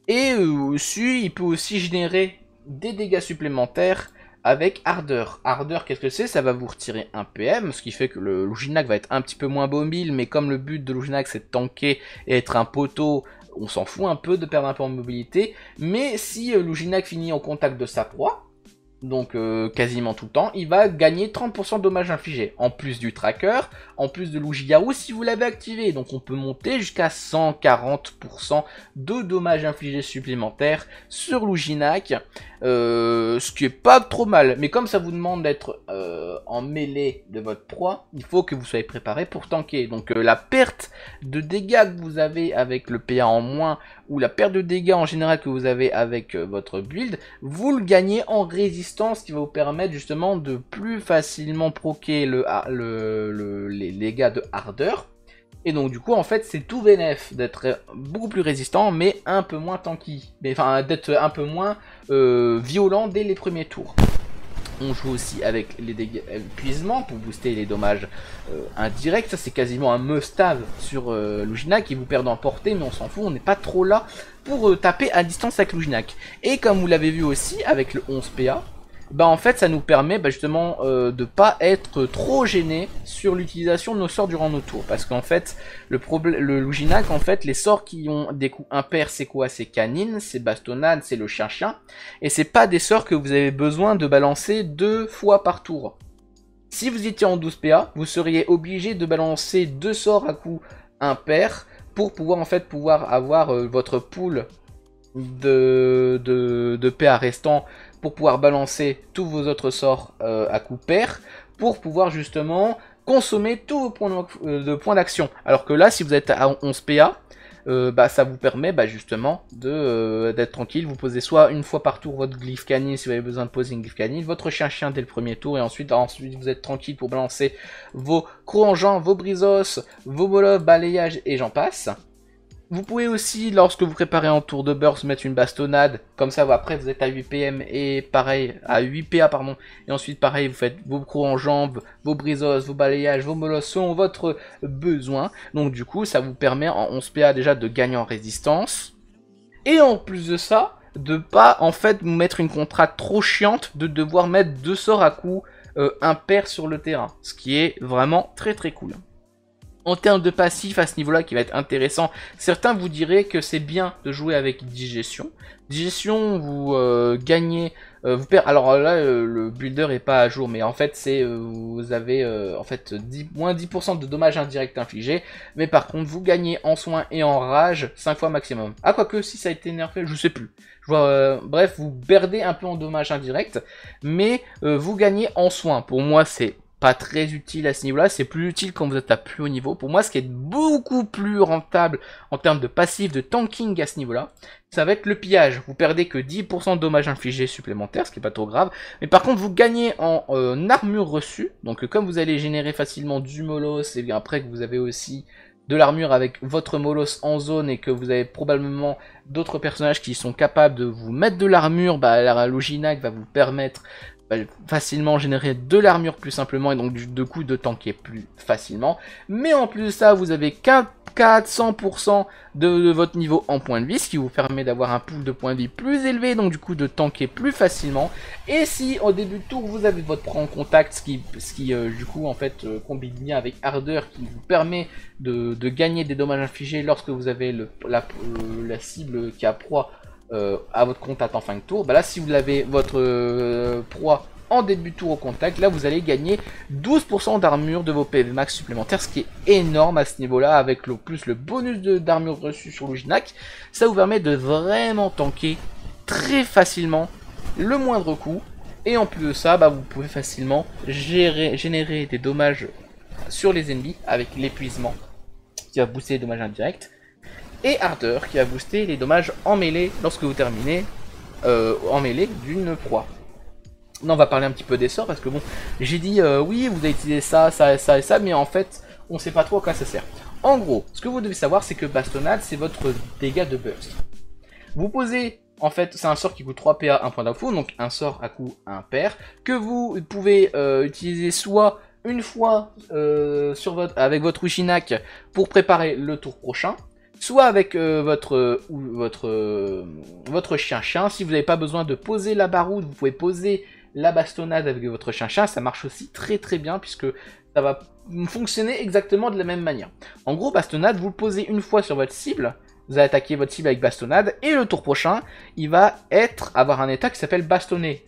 Et euh, aussi, il peut aussi générer des dégâts supplémentaires avec Ardeur. Ardeur, qu'est-ce que c'est Ça va vous retirer un PM, ce qui fait que le Luginac va être un petit peu moins mobile, mais comme le but de Luginac c'est de tanker et être un poteau, on s'en fout un peu de perdre un peu en mobilité. Mais si euh, Luginac finit en contact de sa proie, donc euh, quasiment tout le temps, il va gagner 30% de dommages infligés, en plus du tracker, en plus de l'Ujigaru si vous l'avez activé, donc on peut monter jusqu'à 140% de dommages infligés supplémentaires sur l'oujinak, euh, ce qui est pas trop mal, mais comme ça vous demande d'être euh, en mêlée de votre proie, il faut que vous soyez préparé pour tanker, donc la perte de dégâts que vous avez avec le PA en moins ou la perte de dégâts en général que vous avez avec euh, votre build, vous le gagnez en résistance qui va vous permettre justement de plus facilement proquer les dégâts de hardeur. Et donc du coup en fait c'est tout VNF, d'être beaucoup plus résistant mais un peu moins tanky, mais enfin d'être un peu moins euh, violent dès les premiers tours. On joue aussi avec les dégâts épuisement pour booster les dommages euh, indirects. Ça, c'est quasiment un must-have sur euh, qui vous perd en portée, mais on s'en fout. On n'est pas trop là pour euh, taper à distance avec Luginac. Et comme vous l'avez vu aussi avec le 11 PA, bah en fait ça nous permet bah, justement de euh, de pas être trop gêné sur l'utilisation de nos sorts durant nos tours parce qu'en fait le problème le Luginac en fait les sorts qui ont des coups impairs c'est quoi c'est canine c'est bastonnade c'est le chien chien et ce c'est pas des sorts que vous avez besoin de balancer deux fois par tour si vous étiez en 12 PA vous seriez obligé de balancer deux sorts à coups impairs pour pouvoir en fait pouvoir avoir euh, votre pool de, de, de PA restant pour pouvoir balancer tous vos autres sorts euh, à coup pair, pour pouvoir justement consommer tous vos points euh, d'action. Alors que là, si vous êtes à 11 PA, euh, bah, ça vous permet bah, justement d'être tranquille. Vous posez soit une fois par tour votre glyph canine si vous avez besoin de poser une glyph canine, votre chien-chien dès le premier tour, et ensuite, ensuite vous êtes tranquille pour balancer vos crocs vos brisos, vos molofs, balayages et j'en passe. Vous pouvez aussi, lorsque vous préparez un tour de burst, mettre une bastonnade. Comme ça, après, vous êtes à 8 PM et pareil, à 8 PA, pardon. Et ensuite, pareil, vous faites vos crocs en jambes, vos brisos, vos balayages, vos molosses selon votre besoin. Donc, du coup, ça vous permet en 11 PA déjà de gagner en résistance. Et en plus de ça, de pas, en fait, vous mettre une contrainte trop chiante de devoir mettre deux sorts à coup un euh, père sur le terrain. Ce qui est vraiment très très cool en termes de passif à ce niveau-là qui va être intéressant. Certains vous diraient que c'est bien de jouer avec digestion. Digestion, vous euh, gagnez, euh, vous perdez. Alors euh, là, le builder est pas à jour, mais en fait, c'est vous avez en fait 10, moins 10% de dommages indirects infligés, mais par contre, vous gagnez en soins et en rage 5 fois maximum. Ah quoique si ça a été nerfé, je sais plus. Je vois, bref, vous perdez un peu en dommages indirects, mais vous gagnez en soins. Pour moi, c'est pas très utile à ce niveau-là. C'est plus utile quand vous êtes à plus haut niveau. Pour moi, ce qui est beaucoup plus rentable en termes de passif, de tanking à ce niveau-là, ça va être le pillage. Vous perdez que 10% de dommages infligés supplémentaires, ce qui n'est pas trop grave. Mais par contre, vous gagnez en euh, armure reçue. Donc, euh, comme vous allez générer facilement du molos, et bien après que vous avez aussi de l'armure avec votre molos en zone et que vous avez probablement d'autres personnages qui sont capables de vous mettre de l'armure, bah, la Loginac va vous permettre bah, facilement générer de l'armure plus simplement et donc du coup de tanker plus facilement. Mais en plus de ça, vous avez 400% de, votre niveau en points de vie, ce qui vous permet d'avoir un pool de points de vie plus élevé, donc du coup de tanker plus facilement. Et si au début de tour vous avez votre prend contact, ce qui, ce euh, du coup en fait euh, combine bien avec ardeur, qui vous permet de, gagner des dommages infligés lorsque vous avez le, la, euh, la cible qui a proie euh, à votre contact en fin de tour, bah là si vous l'avez votre euh, proie en début de tour au contact, là vous allez gagner 12% d'armure de vos PV max supplémentaires, ce qui est énorme à ce niveau-là, avec le plus le bonus d'armure reçu sur le jinak. ça vous permet de vraiment tanker très facilement le moindre coup, et en plus de ça, bah, vous pouvez facilement gérer, générer des dommages sur les ennemis avec l'épuisement qui va booster les dommages indirects et ardeur qui a booster les dommages en mêlée lorsque vous terminez en euh, mêlée d'une proie. Non, on va parler un petit peu des sorts parce que bon, j'ai dit euh, oui, vous avez utilisé ça, ça, ça et ça, mais en fait, on sait pas trop à quoi ça sert. En gros, ce que vous devez savoir, c'est que bastonnade, c'est votre dégât de burst. Vous posez en fait, c'est un sort qui coûte 3 PA, 1 point d'info, donc un sort à coût impair, que vous pouvez euh, utiliser soit une fois avec votre Ushinak pour préparer le tour prochain, soit avec euh, votre votre euh, votre chien chien. Si vous n'avez pas besoin de poser la baroude, vous pouvez poser la bastonnade avec votre chien chien. Ça marche aussi très très bien puisque ça va fonctionner exactement de la même manière. En gros, bastonnade, vous le posez une fois sur votre cible. Vous allez attaquer votre cible avec bastonnade et le tour prochain, il va être avoir un état qui s'appelle bastonné.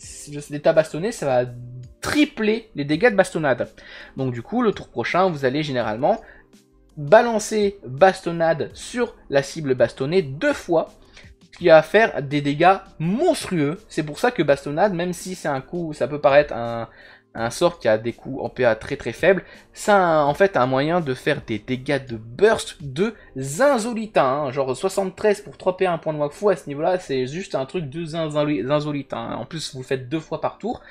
L'état bastonné, ça va tripler les dégâts de bastonnade. Donc du coup, le tour prochain, vous allez généralement balancer bastonnade sur la cible bastonnée deux fois, ce qui va faire des dégâts monstrueux. C'est pour ça que bastonnade, même si c'est un coup, ça peut paraître un, sort qui a des coups en PA très très faibles, ça en fait un moyen de faire des dégâts de burst de zinzolita, hein. genre 73 pour 3 PA, un point de fou à ce niveau-là, c'est juste un truc de zinzolitain. Hein. en plus vous faites deux fois par tour,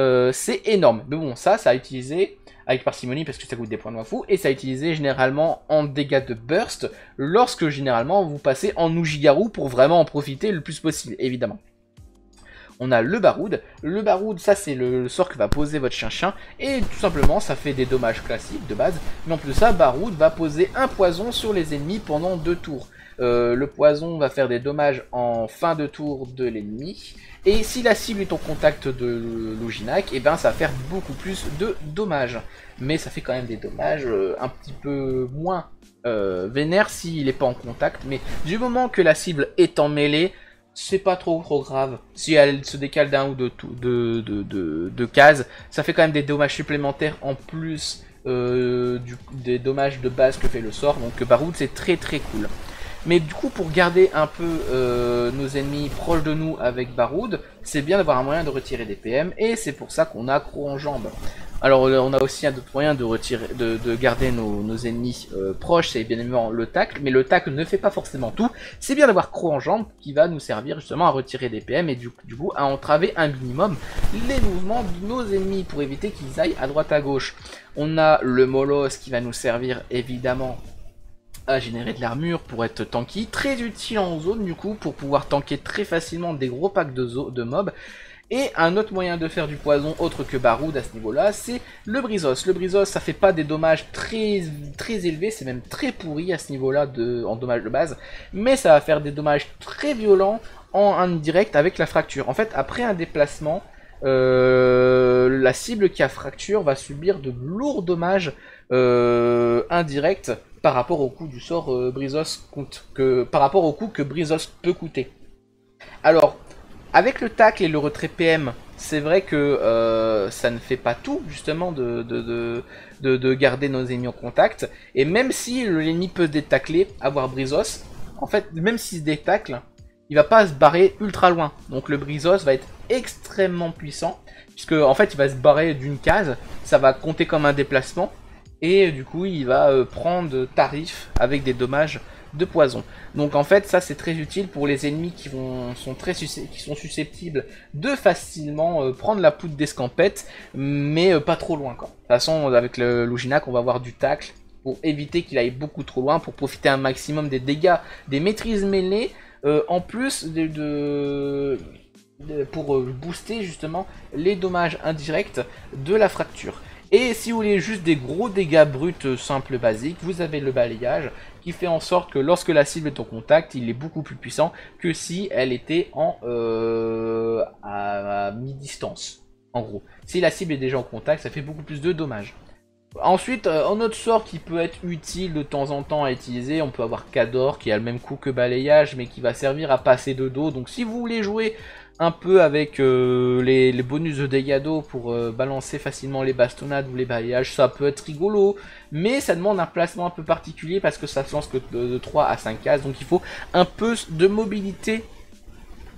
euh, c'est énorme, mais bon ça, ça a utilisé avec parcimonie parce que ça coûte des points de moins fou et ça est utilisé généralement en dégâts de burst, lorsque généralement vous passez en Ujigaru pour vraiment en profiter le plus possible, évidemment. On a le Baroud. Le Baroud, ça c'est le sort que va poser votre chien-chien. Et tout simplement, ça fait des dommages classiques de base. Mais en plus de ça, Baroud va poser un poison sur les ennemis pendant deux tours. Euh, le poison va faire des dommages en fin de tour de l'ennemi. Et si la cible est en contact de Loginac, et eh ben ça va faire beaucoup plus de dommages. Mais ça fait quand même des dommages euh, un petit peu moins euh, vénère s'il n'est pas en contact. Mais du moment que la cible est en mêlée, c'est pas trop trop grave. Si elle se décale d'un ou deux, de, cases, ça fait quand même des dommages supplémentaires en plus des dommages de base que fait le sort. Donc Baroud c'est très très cool. Mais du coup, pour garder un peu euh, nos ennemis proches de nous avec Baroud, c'est bien d'avoir un moyen de retirer des PM, et c'est pour ça qu'on a Croc en jambes. Alors, euh, on a aussi un autre moyen de, retirer, de, garder nos, ennemis euh, proches, c'est bien évidemment le Tac. mais le Tac ne fait pas forcément tout. C'est bien d'avoir Croc en jambe qui va nous servir justement à retirer des PM et du, du coup à entraver un minimum les mouvements de nos ennemis pour éviter qu'ils aillent à droite à gauche. On a le Molos qui va nous servir évidemment à générer de l'armure pour être tanky, très utile en zone du coup pour pouvoir tanker très facilement des gros packs de, de mobs. Et un autre moyen de faire du poison autre que Baroud à ce niveau-là, c'est le Brisos. Le Brisos, ça fait pas des dommages très, très élevés, c'est même très pourri à ce niveau-là en dommages de base, mais ça va faire des dommages très violents en indirect avec la fracture. En fait, après un déplacement, euh, la cible qui a fracture va subir de lourds dommages euh, indirects par rapport au coût du sort euh, Brisos compte, que, par rapport au coût que Brizos peut coûter. Alors, avec le tacle et le retrait PM, c'est vrai que euh, ça ne fait pas tout justement de, de, garder nos ennemis en contact. Et même si l'ennemi peut détacler, avoir Brizos, en fait, même s'il se détacle, il va pas se barrer ultra loin. Donc le Brizos va être extrêmement puissant, puisque en fait il va se barrer d'une case, ça va compter comme un déplacement, et du coup il va euh, prendre tarif avec des dommages de poison. Donc en fait ça c'est très utile pour les ennemis qui, sont, très qui sont susceptibles de facilement euh, prendre la poudre d'escampette, mais euh, pas trop loin quoi. De toute façon avec le Luginac on va avoir du tacle pour éviter qu'il aille beaucoup trop loin, pour profiter un maximum des dégâts des maîtrises mêlées, en plus de pour booster justement les dommages indirects de la fracture. Et si vous voulez juste des gros dégâts bruts euh, simples basiques, vous avez le balayage qui fait en sorte que lorsque la cible est en contact, il est beaucoup plus puissant que si elle était en euh, à, mi-distance. En gros, si la cible est déjà en contact, ça fait beaucoup plus de dommages. Ensuite, euh, un autre sort qui peut être utile de temps en temps à utiliser, on peut avoir Cador qui a le même coup que Balayage mais qui va servir à passer de dos. Donc si vous voulez jouer un peu avec euh, les, bonus de dégâts d'eau pour euh, balancer facilement les bastonnades ou les balayages, ça peut être rigolo, mais ça demande un placement un peu particulier parce que ça se lance que de, 3 à 5 cases, donc il faut un peu de mobilité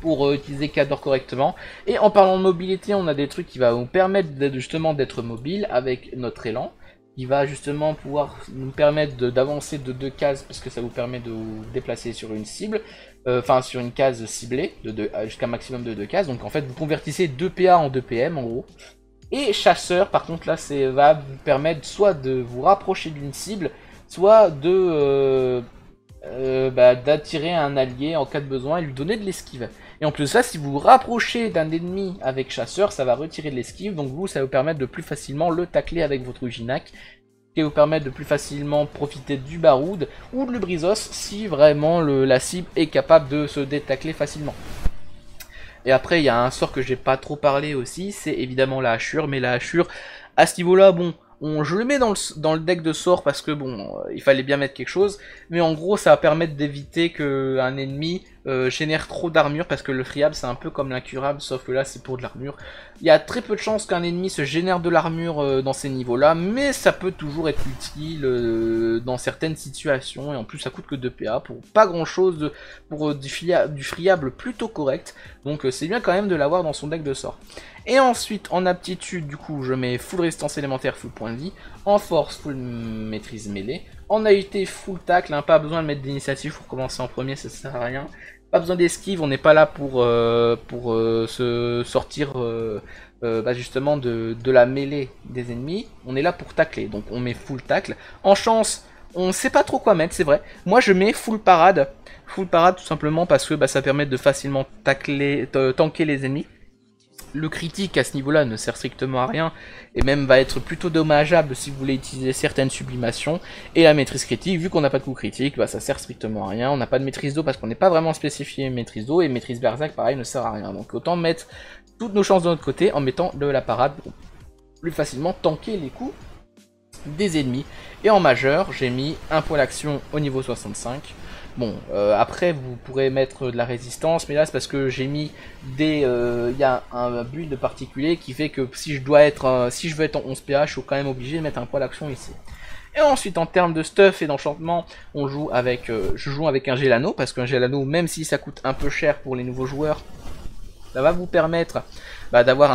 pour euh, utiliser Cador correctement. Et en parlant de mobilité, on a des trucs qui vont nous permettre justement d'être mobile avec notre élan. qui va justement pouvoir nous permettre d'avancer de, 2 deux cases parce que ça vous permet de vous déplacer sur une cible. Euh, enfin sur une case ciblée, de, euh, jusqu'à un maximum de deux cases. Donc en fait, vous convertissez 2 PA en 2 PM en gros. Et chasseur, par contre, là, c'est va vous permettre soit de vous rapprocher d'une cible, soit de euh, bah, d'attirer un allié en cas de besoin et lui donner de l'esquive. Et en plus de ça, si vous vous rapprochez d'un ennemi avec chasseur, ça va retirer de l'esquive, donc vous, ça va vous permettre de plus facilement le tacler avec votre Uginac et vous permettre de plus facilement profiter du baroud ou du le brisos si vraiment la cible est capable de se détacler facilement. Et après, il y a un sort que j'ai pas trop parlé aussi, c'est évidemment la hachure, mais la hachure, à ce niveau-là, bon, je le mets dans le, deck de sort parce que bon, euh, il fallait bien mettre quelque chose. Mais en gros, ça va permettre d'éviter qu'un ennemi euh, génère trop d'armure parce que le friable c'est un peu comme l'incurable sauf que là c'est pour de l'armure. Il y a très peu de chances qu'un ennemi se génère de l'armure euh, dans ces niveaux là mais ça peut toujours être utile dans certaines situations et en plus ça coûte que 2 PA pour pas grand chose pour du, du friable plutôt correct donc c'est bien quand même de l'avoir dans son deck de sort. Et ensuite, en aptitude, du coup, je mets full résistance élémentaire, full point de vie. En force, full maîtrise mêlée. En AUT, full tacle. Hein, pas besoin de mettre d'initiative pour commencer en premier, ça sert à rien. Pas besoin d'esquive, on n'est pas là pour, euh, pour euh, se sortir euh, bah, justement de, la mêlée des ennemis. On est là pour tacler, donc on met full tacle. En chance, on sait pas trop quoi mettre, c'est vrai. Moi, je mets full parade. Full parade tout simplement parce que bah, ça permet de facilement tacler, tanker les ennemis le critique à ce niveau-là ne sert strictement à rien et même va être plutôt dommageable si vous voulez utiliser certaines sublimations. Et la maîtrise critique, vu qu'on n'a pas de coup critique, bah, ça sert strictement à rien. On n'a pas de maîtrise d'eau parce qu'on n'est pas vraiment spécifié maîtrise d'eau et maîtrise berserk pareil ne sert à rien. Donc autant mettre toutes nos chances de notre côté en mettant de la parade pour plus facilement tanker les coups des ennemis. Et en majeur, j'ai mis un point action au niveau 65 Bon, euh, après vous pourrez mettre de la résistance, mais là c'est parce que j'ai mis des... Euh, il y a un de particulier qui fait que si je dois être... si je veux être en 11 pH, je suis quand même obligé de mettre un poids d'action ici. Et ensuite en termes de stuff et d'enchantement, on joue avec... Euh, je joue avec un Gelano, parce qu'un Gelano, même si ça coûte un peu cher pour les nouveaux joueurs, ça va vous permettre bah, d'avoir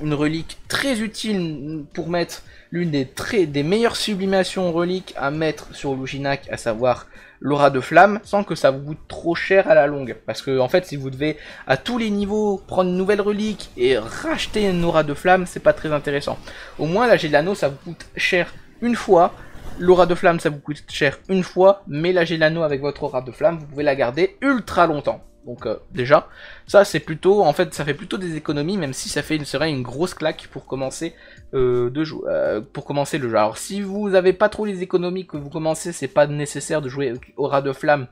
une relique très utile pour mettre l'une des, très, des meilleures sublimations reliques à mettre sur Luginac, à savoir l'aura de flamme sans que ça vous coûte trop cher à la longue. Parce que en fait si vous devez à tous les niveaux prendre une nouvelle relique et racheter une aura de flamme, c'est pas très intéressant. Au moins la de l'anneau ça vous coûte cher une fois. L'aura de flamme ça vous coûte cher une fois, mais la de l'anneau avec votre aura de flamme, vous pouvez la garder ultra longtemps. Donc euh, déjà, ça c'est plutôt, en fait, ça fait plutôt des économies, même si ça fait une, serait une grosse claque pour commencer euh, de jouer, euh, pour commencer le jeu. Alors si vous n'avez pas trop les économies que vous commencez, c'est pas nécessaire de jouer au rat de Flamme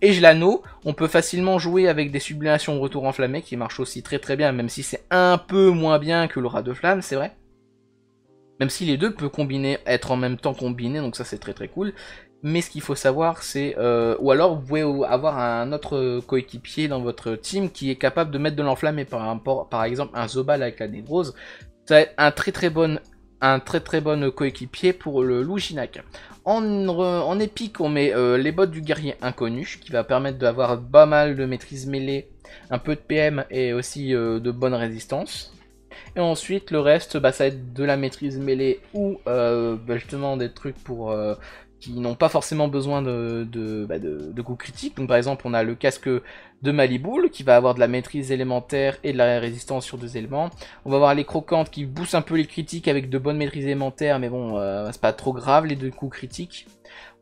et l'anneau. On peut facilement jouer avec des sublimations retour enflammé qui marchent aussi très très bien, même si c'est un peu moins bien que le rat de Flamme, c'est vrai. Même si les deux peuvent combiner, être en même temps combinés, donc ça c'est très très cool. Mais ce qu'il faut savoir, c'est... Euh, ou alors, vous pouvez avoir un autre coéquipier dans votre team qui est capable de mettre de l'enflammé. Par, par exemple, un Zobal avec la névrose, ça va être un très très bon, un très très coéquipier pour le loup En, épique, on met euh, les bottes du guerrier inconnu, qui va permettre d'avoir pas mal de maîtrise mêlée, un peu de PM et aussi euh, de bonne résistance. Et ensuite, le reste, bah, ça va être de la maîtrise mêlée ou euh, bah, justement des trucs pour qui n'ont pas forcément besoin bah, de, de, coups critiques. Donc par exemple, on a le casque de Maliboule qui va avoir de la maîtrise élémentaire et de la résistance sur deux éléments. On va avoir les croquantes qui boostent un peu les critiques avec de bonnes maîtrises élémentaires, mais bon, euh, c'est pas trop grave les deux coups critiques.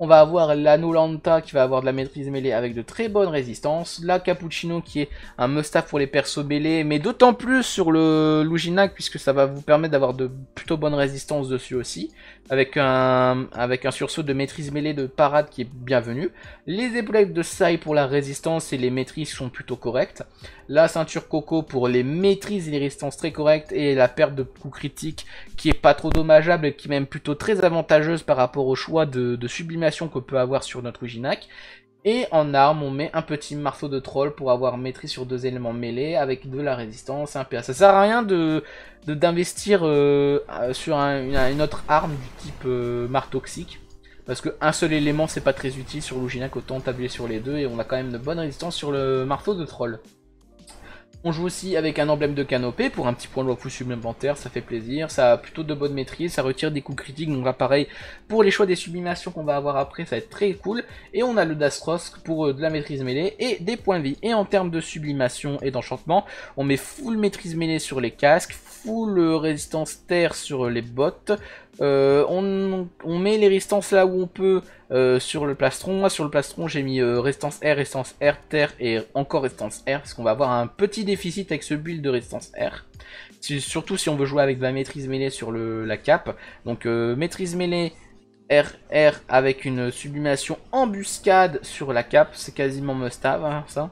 On va avoir Nolanta qui va avoir de la maîtrise mêlée avec de très bonnes résistances. La Cappuccino qui est un must pour les persos mêlés, mais d'autant plus sur le Luginac puisque ça va vous permettre d'avoir de plutôt bonnes résistances dessus aussi. Avec un, avec un sursaut de maîtrise mêlée de parade qui est bienvenu. Les épaulettes de Sai pour la résistance et les maîtrises sont plutôt correctes. La ceinture Coco pour les maîtrises et les résistances très correctes et la perte de coups critiques qui est pas trop dommageable et qui est même plutôt très avantageuse par rapport au choix de, de sublimation qu'on peut avoir sur notre Uginak, Et en arme, on met un petit marteau de troll pour avoir maîtrise sur deux éléments mêlés avec de la résistance, un PA. Ça sert à rien de d'investir euh, euh, sur une, autre arme du type euh, marteau toxique. Parce qu'un seul élément, c'est pas très utile sur l'Uginac, autant tabler sur les deux. Et on a quand même de bonnes résistances sur le marteau de troll. On joue aussi avec un emblème de canopée pour un petit point de plus supplémentaire, ça fait plaisir, ça a plutôt de bonnes maîtrises, ça retire des coups critiques, donc là pareil, pour les choix des sublimations qu'on va avoir après, ça va être très cool. Et on a le Dastrosk pour euh, de la maîtrise mêlée et des points de vie. Et en termes de sublimation et d'enchantement, on met full maîtrise mêlée sur les casques, full euh, résistance terre sur les bottes, euh, on, met les résistances là où on peut euh, sur le plastron. Moi sur le plastron j'ai mis euh, résistance R, résistance R, terre et encore résistance R. Parce qu'on va avoir un petit déficit avec ce build de résistance R. surtout si on veut jouer avec la maîtrise mêlée sur la cape. Donc maîtrise mêlée RR avec une sublimation embuscade sur la cape. C'est quasiment must hein, ça.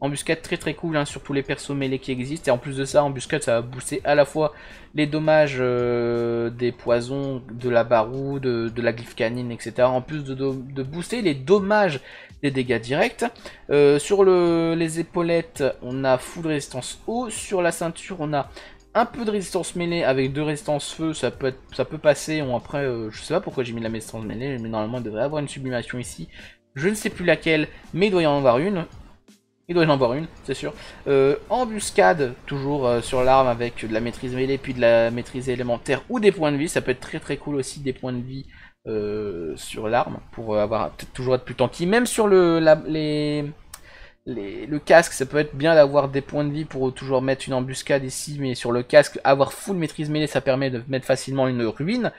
Embuscade très très cool hein, sur tous les persos mêlés qui existent. Et en plus de ça, embuscade ça va booster à la fois les dommages euh, des poisons, de la barou, de, la glyph canine, etc. En plus de, de booster les dommages des dégâts directs. Euh, sur le, les épaulettes, on a full résistance haut Sur la ceinture, on a un peu de résistance mêlée avec deux résistances feu, ça peut, ça peut passer. On, après, euh, je sais pas pourquoi j'ai mis la résistance mêlée, mais normalement, il devrait avoir une sublimation ici. Je ne sais plus laquelle, mais il doit y en avoir une. Il doit y en avoir une, c'est sûr. Euh, embuscade, toujours euh, sur l'arme avec de la maîtrise mêlée, puis de la maîtrise élémentaire ou des points de vie. Ça peut être très très cool aussi, des points de vie euh, sur l'arme, pour avoir toujours être plus tanky. Même sur le casque, ça peut être bien d'avoir des points de vie pour toujours mettre une embuscade ici, mais sur le casque, avoir full maîtrise mêlée, ça permet de mettre facilement une ruine.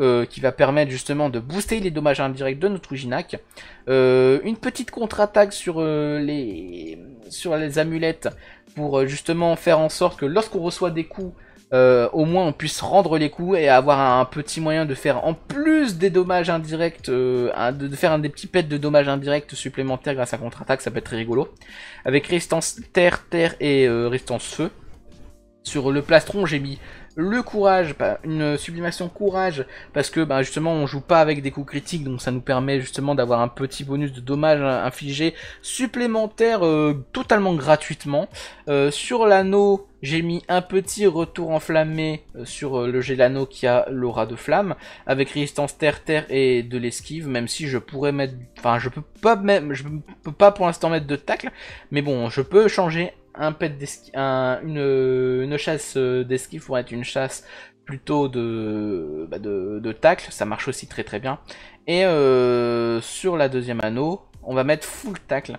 Euh, qui va permettre justement de booster les dommages indirects de notre Uginak... Euh, une petite contre-attaque sur, euh, les... sur les amulettes pour justement faire en sorte que lorsqu'on reçoit des coups, au moins on puisse rendre les coups et avoir un, petit moyen de faire en plus des dommages indirects, de, faire un des petits pets de dommages indirects supplémentaires grâce à contre-attaque, ça peut être très rigolo. Avec résistance terre, terre et résistance feu. Sur le plastron, j'ai mis le courage, une sublimation courage, parce que bah, justement on joue pas avec des coups critiques, donc ça nous permet justement d'avoir un petit bonus de dommages infligés supplémentaire euh, totalement gratuitement. Euh, sur l'anneau, j'ai mis un petit retour enflammé euh, sur le Gelano qui a l'aura de flamme, avec résistance terre-terre et de l'esquive, même si je pourrais mettre... Enfin, je peux pas, je peux pas pour l'instant mettre de tacle, mais bon, je peux changer une, chasse euh, d'esquive pourrait être une chasse plutôt bah, de, tacle, ça marche aussi très très bien. Et euh, sur la deuxième anneau, on va mettre full tacle.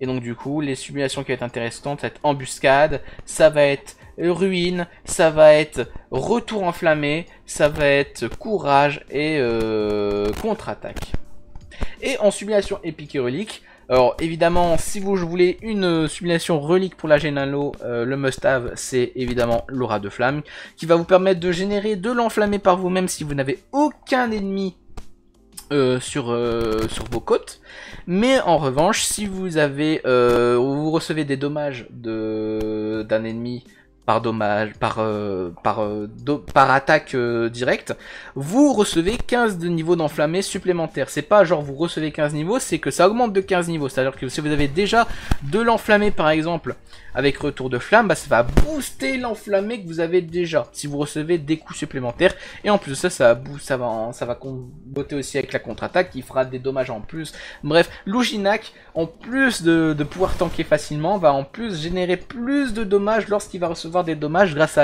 Et donc du coup, les simulations qui vont être intéressantes, ça va être embuscade, ça va être ruine, ça va être retour enflammé, ça va être courage et euh, contre-attaque. Et en simulation épique alors évidemment, si vous voulez une euh, simulation relique pour la à l'eau, le must-have, c'est évidemment l'aura de flamme, qui va vous permettre de générer de l'enflammer par vous-même si vous n'avez aucun ennemi euh, sur, euh, sur vos côtes. Mais en revanche, si vous avez vous recevez des dommages d'un ennemi par dommage, par, euh, par, euh, par attaque euh, directe, vous recevez 15 de niveaux d'enflammé supplémentaires. C'est pas genre vous recevez 15 niveaux, c'est que ça augmente de 15 niveaux. C'est-à-dire que si vous avez déjà de l'enflammé par exemple avec retour de flamme, bah, ça va booster l'enflammé que vous avez déjà, si vous recevez des coups supplémentaires, et en plus de ça, ça va, aussi avec la contre-attaque, qui fera des dommages en plus, bref, Luginac, en plus de, pouvoir tanker facilement, va en plus générer plus de dommages lorsqu'il va recevoir des dommages grâce à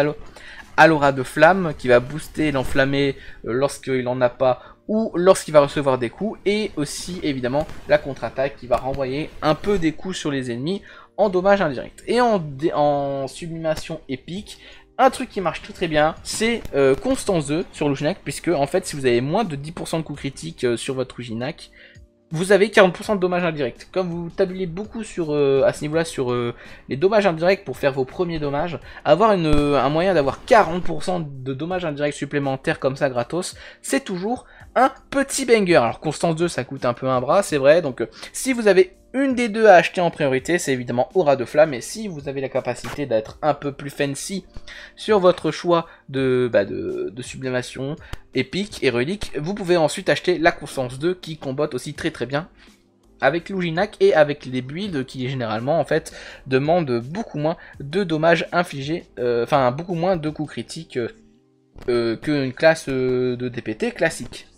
à l'aura de flamme qui va booster l'enflammé euh, lorsqu'il n'en a pas ou lorsqu'il va recevoir des coups et aussi évidemment la contre-attaque qui va renvoyer un peu des coups sur les ennemis en dommage indirect. Et en, en sublimation épique, un truc qui marche tout très bien, c'est euh, Constance 2 sur Louginac, puisque en fait, si vous avez moins de 10% de coups critiques euh, sur votre Uginac, vous avez 40% de dommages indirects. Comme vous tabulez beaucoup sur, euh, à ce niveau-là sur euh, les dommages indirects pour faire vos premiers dommages, avoir une, un moyen d'avoir 40% de dommages indirects supplémentaires comme ça gratos, c'est toujours un petit banger. Alors Constance 2, ça coûte un peu un bras, c'est vrai. Donc euh, si vous avez une des deux à acheter en priorité, c'est évidemment Aura de Flamme. Et si vous avez la capacité d'être un peu plus fancy sur votre choix de, bah, de, sublimation épique et relique, vous pouvez ensuite acheter la Constance 2 qui combatte aussi très très bien avec l'Ouginac et avec les builds qui généralement en fait demandent beaucoup moins de dommages infligés, euh, enfin beaucoup moins de coups critiques que euh, qu'une classe de DPT classique.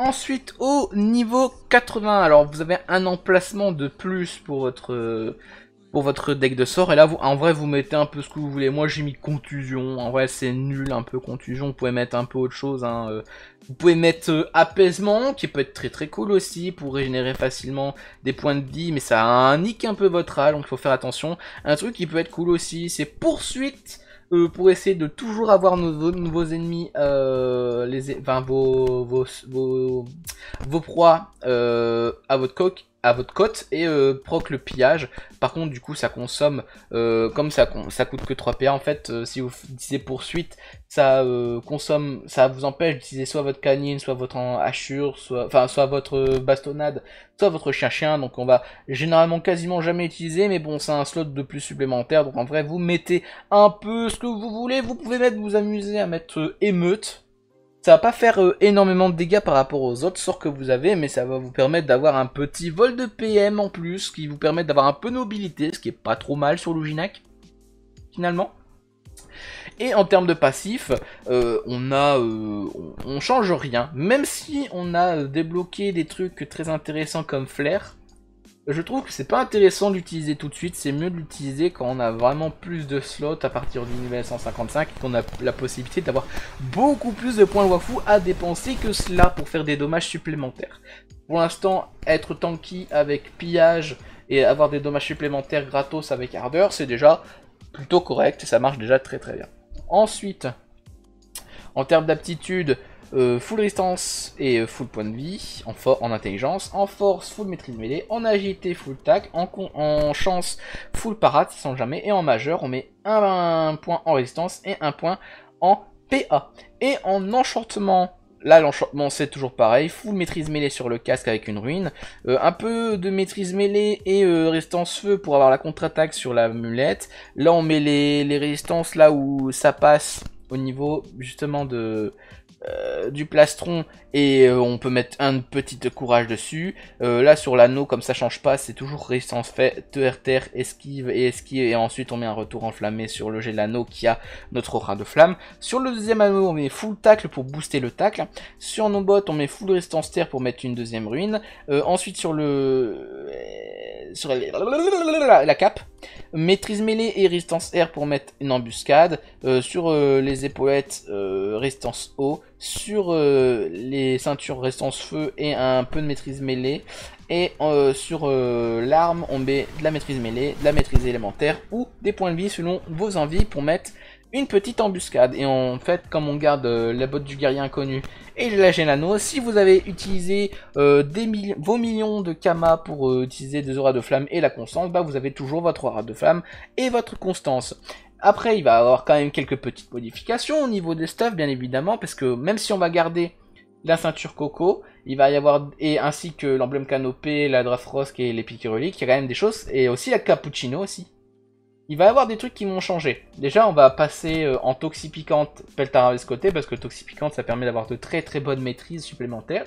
Ensuite, au niveau 80, alors vous avez un emplacement de plus pour votre pour votre deck de sort. Et là, vous, en vrai, vous mettez un peu ce que vous voulez. Moi, j'ai mis contusion. En vrai, c'est nul, un peu contusion. Vous pouvez mettre un peu autre chose. Hein. Euh, vous pouvez mettre euh, apaisement, qui peut être très très cool aussi, pour régénérer facilement des points de vie. Mais ça nique un peu votre âge donc il faut faire attention. Un truc qui peut être cool aussi, c'est poursuite euh, pour essayer de toujours avoir nos, nouveaux ennemis, euh, les, enfin, vos, vos, vos, vos proies euh, à votre coque à votre côte et euh, proc le pillage. Par contre, du coup, ça consomme, euh, comme ça, ça coûte que 3 PA, en fait, euh, si vous utilisez poursuite, ça consomme, ça vous empêche d'utiliser soit votre canine, soit votre hachure, soit, enfin, soit votre bastonnade, soit votre chien-chien. Donc, on va généralement quasiment jamais utiliser, mais bon, c'est un slot de plus supplémentaire. Donc, en vrai, vous mettez un peu ce que vous voulez. Vous pouvez mettre, vous amuser à mettre émeute ça va pas faire euh, énormément de dégâts par rapport aux autres sorts que vous avez, mais ça va vous permettre d'avoir un petit vol de PM en plus, qui vous permet d'avoir un peu de mobilité, ce qui est pas trop mal sur Luginac, finalement. Et en termes de passif, euh, on a, euh, on change rien. Même si on a débloqué des trucs très intéressants comme flair, je trouve que c'est pas intéressant d'utiliser tout de suite, c'est mieux de l'utiliser quand on a vraiment plus de slots à partir du niveau 155 et qu'on a la possibilité d'avoir beaucoup plus de points de Wafu à dépenser que cela pour faire des dommages supplémentaires. Pour l'instant, être tanky avec pillage et avoir des dommages supplémentaires gratos avec ardeur, c'est déjà plutôt correct ça marche déjà très très bien. Ensuite, en termes d'aptitude, euh, full résistance et euh, full point de vie, en, en intelligence, en force, full maîtrise mêlée, en agilité, full tac, en, en chance, full parade, sans jamais, et en majeur, on met un, point en résistance et un point en PA. Et en enchantement, là l'enchantement c'est toujours pareil, full maîtrise mêlée sur le casque avec une ruine, euh, un peu de maîtrise mêlée et résistance feu pour avoir la contre-attaque sur la mulette, là on met les résistances là où ça passe au niveau justement de euh, du plastron et euh, on peut mettre un petit courage dessus. Euh, là sur l'anneau comme ça change pas, c'est toujours résistance fait terre esquive et esquive et ensuite on met un retour enflammé sur le jet de l'anneau qui a notre aura de flamme. Sur le deuxième anneau on met full tacle pour booster le tacle. Sur nos bottes on met full résistance terre pour mettre une deuxième ruine. ensuite sur le sur la cape maîtrise mêlée et résistance air pour mettre une embuscade. sur les épaulettes résistance haut sur euh, les ceintures restance feu et un peu de maîtrise mêlée. Et euh, sur euh, l'arme, on met de la maîtrise mêlée, de la maîtrise élémentaire ou des points de vie selon vos envies pour mettre une petite embuscade. Et en fait, comme on garde la botte du guerrier inconnu et la Gelano, si vous avez utilisé vos millions de Kama pour utiliser des auras de flamme et la constance, bah, vous avez toujours votre aura de flamme et votre constance. Après, il va avoir quand même quelques petites modifications au niveau des stuffs, bien évidemment, parce que même si on va garder la ceinture Coco, il va y avoir, et ainsi que l'emblème canopée, la draft et les piques reliques, il y a quand même des choses, et aussi la cappuccino aussi. Il va y avoir des trucs qui vont changer. Déjà, on va passer euh, en toxipicante Peltara côté parce que toxipicante, ça permet d'avoir de très très bonnes maîtrises supplémentaires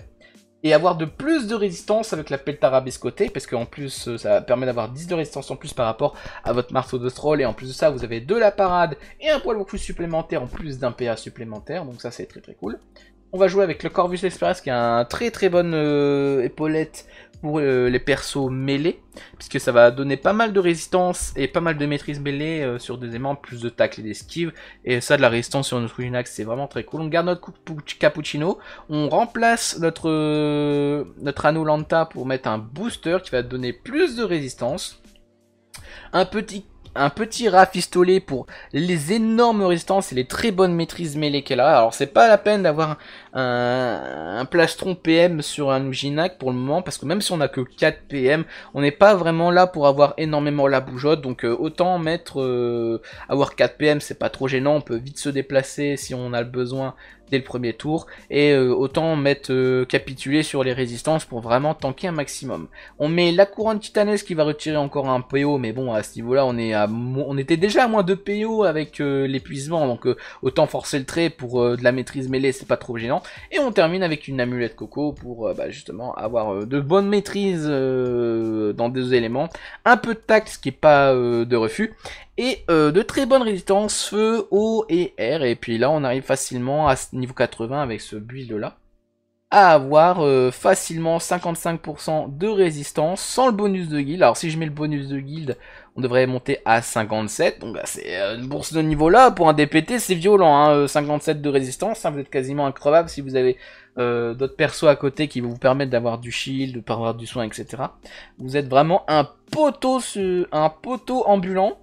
et avoir de plus de résistance avec la pelle côté, parce qu'en plus euh, ça permet d'avoir 10 de résistance en plus par rapport à votre marteau de stroll, et en plus de ça vous avez de la parade et un poil beaucoup supplémentaire en plus d'un PA supplémentaire, donc ça c'est très très cool. On va jouer avec le Corvus Express qui a un très très bonne euh, épaulette pour euh, les persos mêlés, puisque ça va donner pas mal de résistance et pas mal de maîtrise mêlée euh, sur des aimants, plus de tacle et d'esquive, et ça de la résistance sur notre Unix, c'est vraiment très cool. On garde notre cappuccino, on remplace notre, euh, notre notre lanta pour mettre un booster qui va donner plus de résistance, un petit un petit rafistolé pour les énormes résistances et les très bonnes maîtrises mêlées qu'elle a. Alors c'est pas la peine d'avoir un, plastron PM sur un Uginac pour le moment, parce que même si on a que 4 PM, on n'est pas vraiment là pour avoir énormément la bougeotte, donc euh, autant mettre, euh, avoir 4 PM, c'est pas trop gênant, on peut vite se déplacer si on a le besoin dès le premier tour, et euh, autant mettre capituler sur les résistances pour vraiment tanker un maximum. On met la couronne titanesque qui va retirer encore un PO, mais bon, à ce niveau-là, on, est à, on était déjà à moins de PO avec l'épuisement, donc autant forcer le trait pour de la maîtrise mêlée, c'est pas trop gênant. Et on termine avec une amulette coco pour euh, bah, justement avoir euh, de bonnes maîtrises euh, dans des éléments, un peu de tact, ce qui n'est pas de refus, et de très bonnes résistances feu, eau et air. Et puis là, on arrive facilement à niveau 80 avec ce build là à avoir euh, facilement 55% de résistance sans le bonus de guild. Alors si je mets le bonus de guild, on devrait monter à 57. Donc c'est euh, une bourse de niveau là, pour un DPT c'est violent, hein, 57 euh, de résistance, hein, vous êtes quasiment incroyable si vous avez d'autres persos à côté qui vont vous permettre d'avoir du shield, de avoir du soin, etc. Vous êtes vraiment un poteau, un poteau ambulant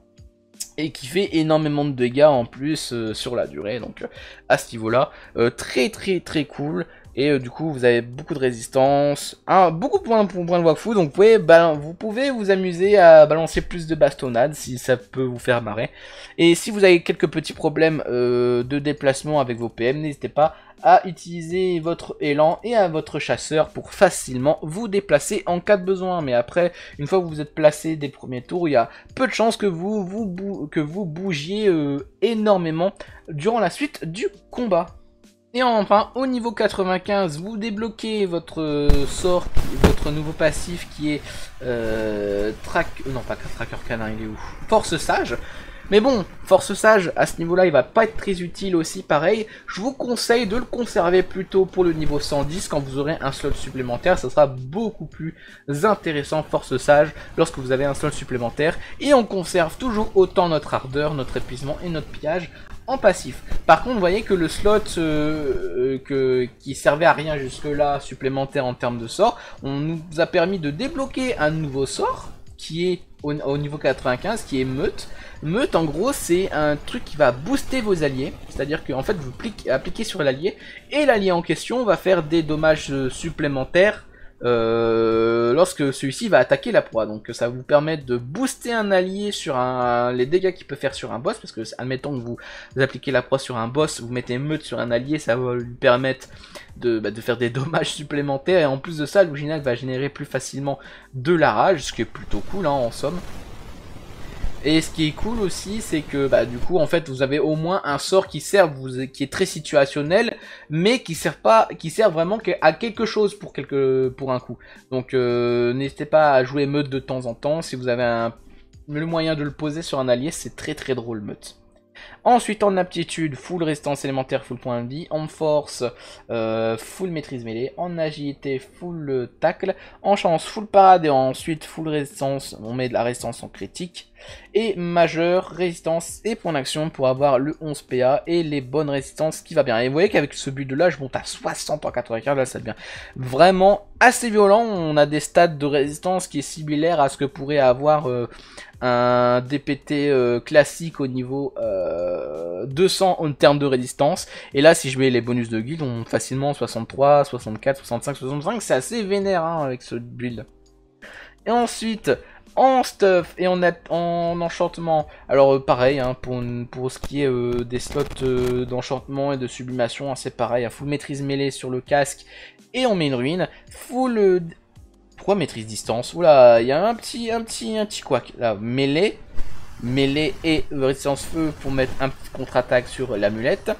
et qui fait énormément de dégâts en plus sur la durée. Donc à ce niveau-là, très très très cool. Et euh, du coup, vous avez beaucoup de résistance, beaucoup de points, de points de Wakfu, donc vous pouvez, vous pouvez vous amuser à balancer plus de bastonnades si ça peut vous faire marrer. Et si vous avez quelques petits problèmes euh, de déplacement avec vos PM, n'hésitez pas à utiliser votre élan et à votre chasseur pour facilement vous déplacer en cas de besoin. Mais après, une fois que vous êtes placé des premiers tours, il y a peu de chances que vous, bougiez euh, énormément durant la suite du combat. Et enfin, au niveau 95, vous débloquez votre sort, votre nouveau passif qui est euh, track, non pas tracker canin, il est où Force sage. Mais bon, force sage, à ce niveau-là, il va pas être très utile aussi, pareil. Je vous conseille de le conserver plutôt pour le niveau 110, quand vous aurez un slot supplémentaire, ça sera beaucoup plus intéressant, force sage, lorsque vous avez un slot supplémentaire. Et on conserve toujours autant notre ardeur, notre épuisement et notre pillage, en passif. Par contre, vous voyez que le slot euh, euh, que, qui servait à rien jusque-là, supplémentaire en termes de sort, on nous a permis de débloquer un nouveau sort qui est au, niveau 95, qui est meute. Meute, en gros, c'est un truc qui va booster vos alliés. C'est-à-dire que en fait, vous appliquez sur l'allié et l'allié en question va faire des dommages euh, supplémentaires euh, lorsque celui-ci va attaquer la proie. Donc ça vous permet de booster un allié sur un, les dégâts qu'il peut faire sur un boss, parce que admettons que vous, appliquez la proie sur un boss, vous mettez meute sur un allié, ça va lui permettre de, bah, faire des dommages supplémentaires, et en plus de ça, l'original va générer plus facilement de la rage, ce qui est plutôt cool hein, en somme. Et ce qui est cool aussi, c'est que bah, du coup, en fait, vous avez au moins un sort qui sert, vous, qui est très situationnel, mais qui sert pas, qui sert vraiment à quelque chose pour quelque, pour un coup. Donc, euh, n'hésitez pas à jouer meute de temps en temps si vous avez un, le moyen de le poser sur un allié, c'est très très drôle meute. Ensuite en aptitude, full résistance élémentaire, full point de vie, en force, euh, full maîtrise mêlée, en agilité, full tacle, en chance, full parade et ensuite full résistance, on met de la résistance en critique. Et majeur, résistance et point d'action pour avoir le 11 PA et les bonnes résistances qui va bien. Et vous voyez qu'avec ce but de là, je monte à 60 en 95, là ça devient vraiment assez violent. On a des stats de résistance qui est similaire à ce que pourrait avoir euh, un DPT euh, classique au niveau 200 euh, en termes de résistance. Et là, si je mets les bonus de guild, on monte facilement 63, 64, 65, 65. C'est assez vénère hein, avec ce build. Et ensuite, en stuff et en, en enchantement. Alors euh, pareil, hein, pour, pour, ce qui est des slots d'enchantement et de sublimation, hein, c'est pareil, full maîtrise mêlée sur le casque et on met une ruine. Full maîtrise distance là il y a un petit, un petit, un petit couac. Là, mêlée. Mêlée et résistance feu pour mettre un petit contre-attaque sur l'amulette.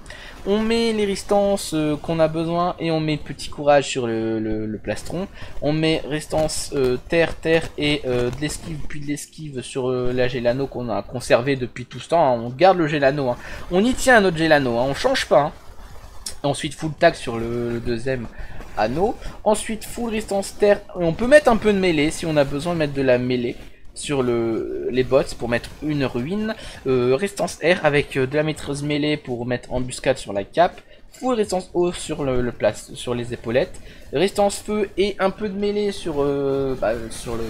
On met les résistances euh, qu'on a besoin et on met petit courage sur le, plastron. On met résistance euh, terre, terre et euh, de l'esquive puis de l'esquive sur la gélano qu'on a conservé depuis tout ce temps. Hein. On garde le gélano. Hein. On y tient notre gélano, hein. on change pas. Ensuite full tag sur le deuxième anneau. Ensuite, full résistance terre. On peut mettre un peu de mêlée si on a besoin de mettre de la mêlée sur le, les bots pour mettre une ruine. Euh, résistance air avec euh, de la maîtreuse mêlée pour mettre embuscade sur la cape. Full résistance eau sur le, place, sur les épaulettes. Résistance feu et un peu de mêlée sur, euh, bah, sur le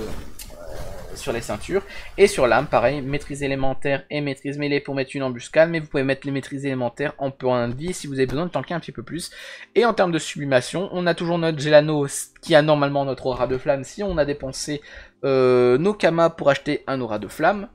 sur les ceintures. Et sur l'âme, pareil, maîtrise élémentaire et maîtrise mêlée pour mettre une embuscade. Mais vous pouvez mettre les maîtrises élémentaires en point de vie si vous avez besoin de tanker un petit peu plus. Et en termes de sublimation, on a toujours notre Gelano qui a normalement notre aura de flamme si on a dépensé euh, nos kamas pour acheter un aura de flamme.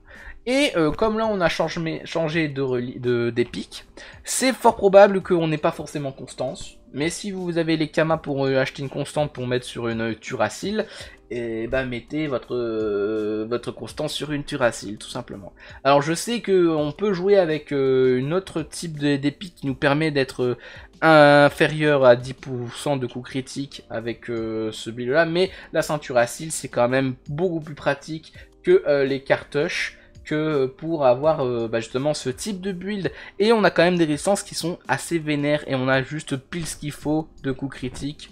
Et euh, comme là on a changé, changé de, de, d'épique, c'est fort probable qu'on n'ait pas forcément constance. Mais si vous avez les kamas pour euh, acheter une constante pour mettre sur une euh, turacile, et eh ben, mettez votre, euh, constante sur une turacile tout simplement. Alors je sais qu'on peut jouer avec un une autre type d'épée qui nous permet d'être inférieur à 10% de coups critique avec ce build là, mais la ceinture acile c'est quand même beaucoup plus pratique que les cartouches que pour avoir euh, bah, justement ce type de build. Et on a quand même des résistances qui sont assez vénères et on a juste pile ce qu'il faut de coups critiques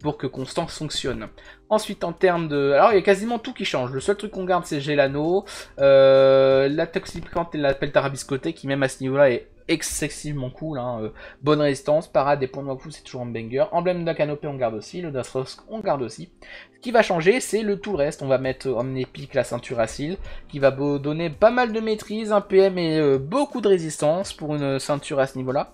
pour que Constance fonctionne. Ensuite en termes de... Alors il y a quasiment tout qui change. Le seul truc qu'on garde c'est Gelano, euh, la Toxicante et la Peltarabiscotée qui même à ce niveau-là est excessivement cool. Hein, euh, bonne résistance, parade des points de fou, c'est toujours un banger. Emblème d'un canopé, on garde aussi. Le Dastrosk, on garde aussi. Ce qui va changer, c'est le tout le reste. On va mettre en épique la ceinture Acile, qui va donner pas mal de maîtrise, un PM et euh, beaucoup de résistance pour une euh, ceinture à ce niveau-là.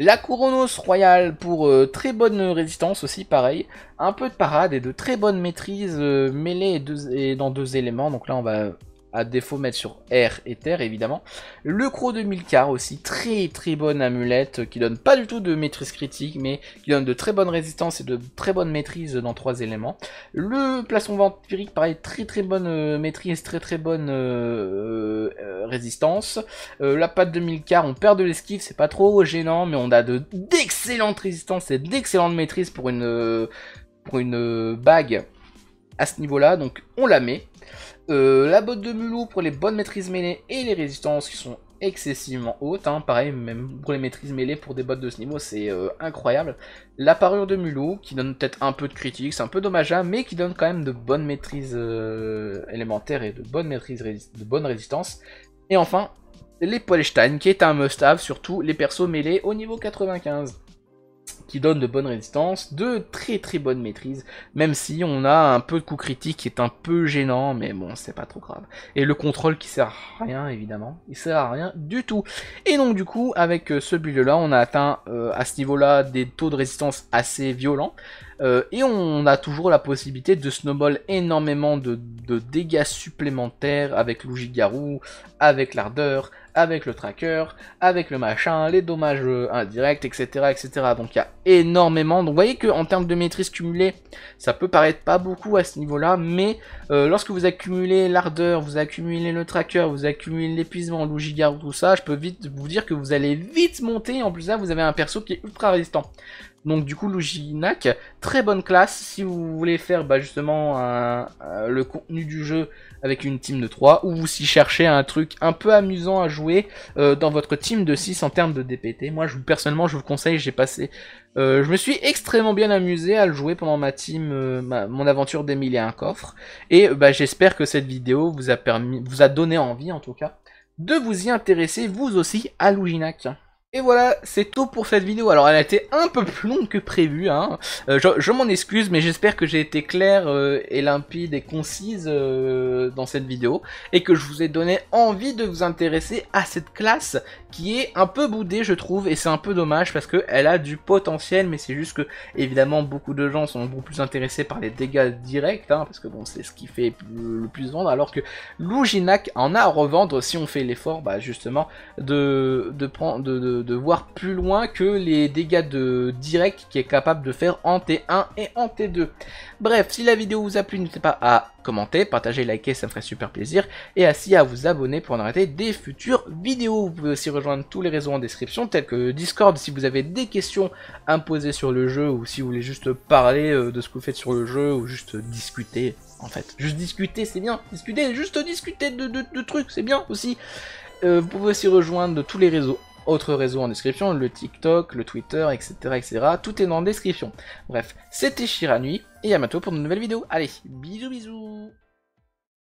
La Couronos Royale pour très bonne résistance aussi, pareil. Un peu de parade et de très bonne maîtrise mêlée et dans deux éléments. Donc là, on va à défaut mettre sur air et terre évidemment. Le Croc 2000 car aussi, très très bonne amulette qui donne pas du tout de maîtrise critique mais qui donne de très bonnes résistances et de très bonnes maîtrises dans trois éléments. Le Plaçon Vampirique pareil, très très bonne euh, maîtrise, très très bonne euh, euh, résistance. la patte 2000 car, on perd de l'esquive, c'est pas trop gênant mais on a d'excellentes résistances et d'excellentes maîtrises pour une, pour une bague à ce niveau là donc on la met euh, la botte de mulot pour les bonnes maîtrises mêlées et les résistances qui sont excessivement hautes. Hein. Pareil, même pour les maîtrises mêlées, pour des bottes de ce niveau, c'est euh, incroyable. La parure de mulot qui donne peut-être un peu de critique, c'est un peu dommageable, hein, mais qui donne quand même de bonnes maîtrises euh, élémentaires et de bonnes maîtrises de bonnes résistances. Et enfin, les Polstein qui est un must-have, surtout les persos mêlés au niveau 95 qui donne de bonnes résistances, de très très bonnes maîtrises, même si on a un peu de coup critique qui est un peu gênant, mais bon, c'est pas trop grave. Et le contrôle qui sert à rien, évidemment, il sert à rien du tout. Et donc du coup, avec euh, ce build-là, on a atteint euh, à ce niveau-là des taux de résistance assez violents, euh, et on a toujours la possibilité de snowball énormément de, dégâts supplémentaires avec Garou, avec l'ardeur, avec le tracker, avec le machin, les dommages euh, indirects, etc. etc. Donc il y a énormément. Donc vous voyez qu'en termes de maîtrise cumulée, ça peut paraître pas beaucoup à ce niveau-là, mais euh, lorsque vous accumulez l'ardeur, vous accumulez le tracker, vous accumulez l'épuisement, Garou, tout ça, je peux vite vous dire que vous allez vite monter. En plus là, vous avez un perso qui est ultra résistant. Donc du coup Luginac, très bonne classe si vous voulez faire bah, justement euh, le contenu du jeu avec une team de 3 ou si cherchez un truc un peu amusant à jouer euh, dans votre team de 6 en termes de DPT. Moi je, personnellement je vous conseille, j'ai passé, euh, je me suis extrêmement bien amusé à le jouer pendant ma team, mon aventure d'Emilie et un coffre et bah, j'espère que cette vidéo vous a, permis, vous a donné envie en tout cas de vous y intéresser vous aussi à Luginac. Et voilà, c'est tout pour cette vidéo. Alors elle a été un peu plus longue que prévu. Hein. Euh, je, m'en excuse, mais j'espère que j'ai été clair euh, et limpide et concise euh, dans cette vidéo. Et que je vous ai donné envie de vous intéresser à cette classe qui est un peu boudée je trouve et c'est un peu dommage parce qu'elle a du potentiel mais c'est juste que évidemment beaucoup de gens sont beaucoup plus intéressés par les dégâts directs hein, parce que bon c'est ce qui fait le plus vendre alors que Luginac en a à revendre si on fait l'effort bah, justement de, prendre, de, voir plus loin que les dégâts de direct qui est capable de faire en T1 et en T2. Bref, si la vidéo vous a plu, n'hésitez pas à commenter, partager, liker, ça me ferait super plaisir. Et ainsi à vous abonner pour en arrêter des futures vidéos. Vous pouvez aussi rejoindre tous les réseaux en description, tels que Discord, si vous avez des questions imposées sur le jeu, ou si vous voulez juste parler euh, de ce que vous faites sur le jeu, ou juste discuter, en fait. Juste discuter, c'est bien. Discuter, juste discuter de, trucs, c'est bien aussi. Euh, vous pouvez aussi rejoindre tous les réseaux autre réseau en description, le TikTok, le Twitter, etc. etc. Tout est dans la description. Bref, c'était Shiranui et à bientôt pour de nouvelles vidéos. Allez, bisous bisous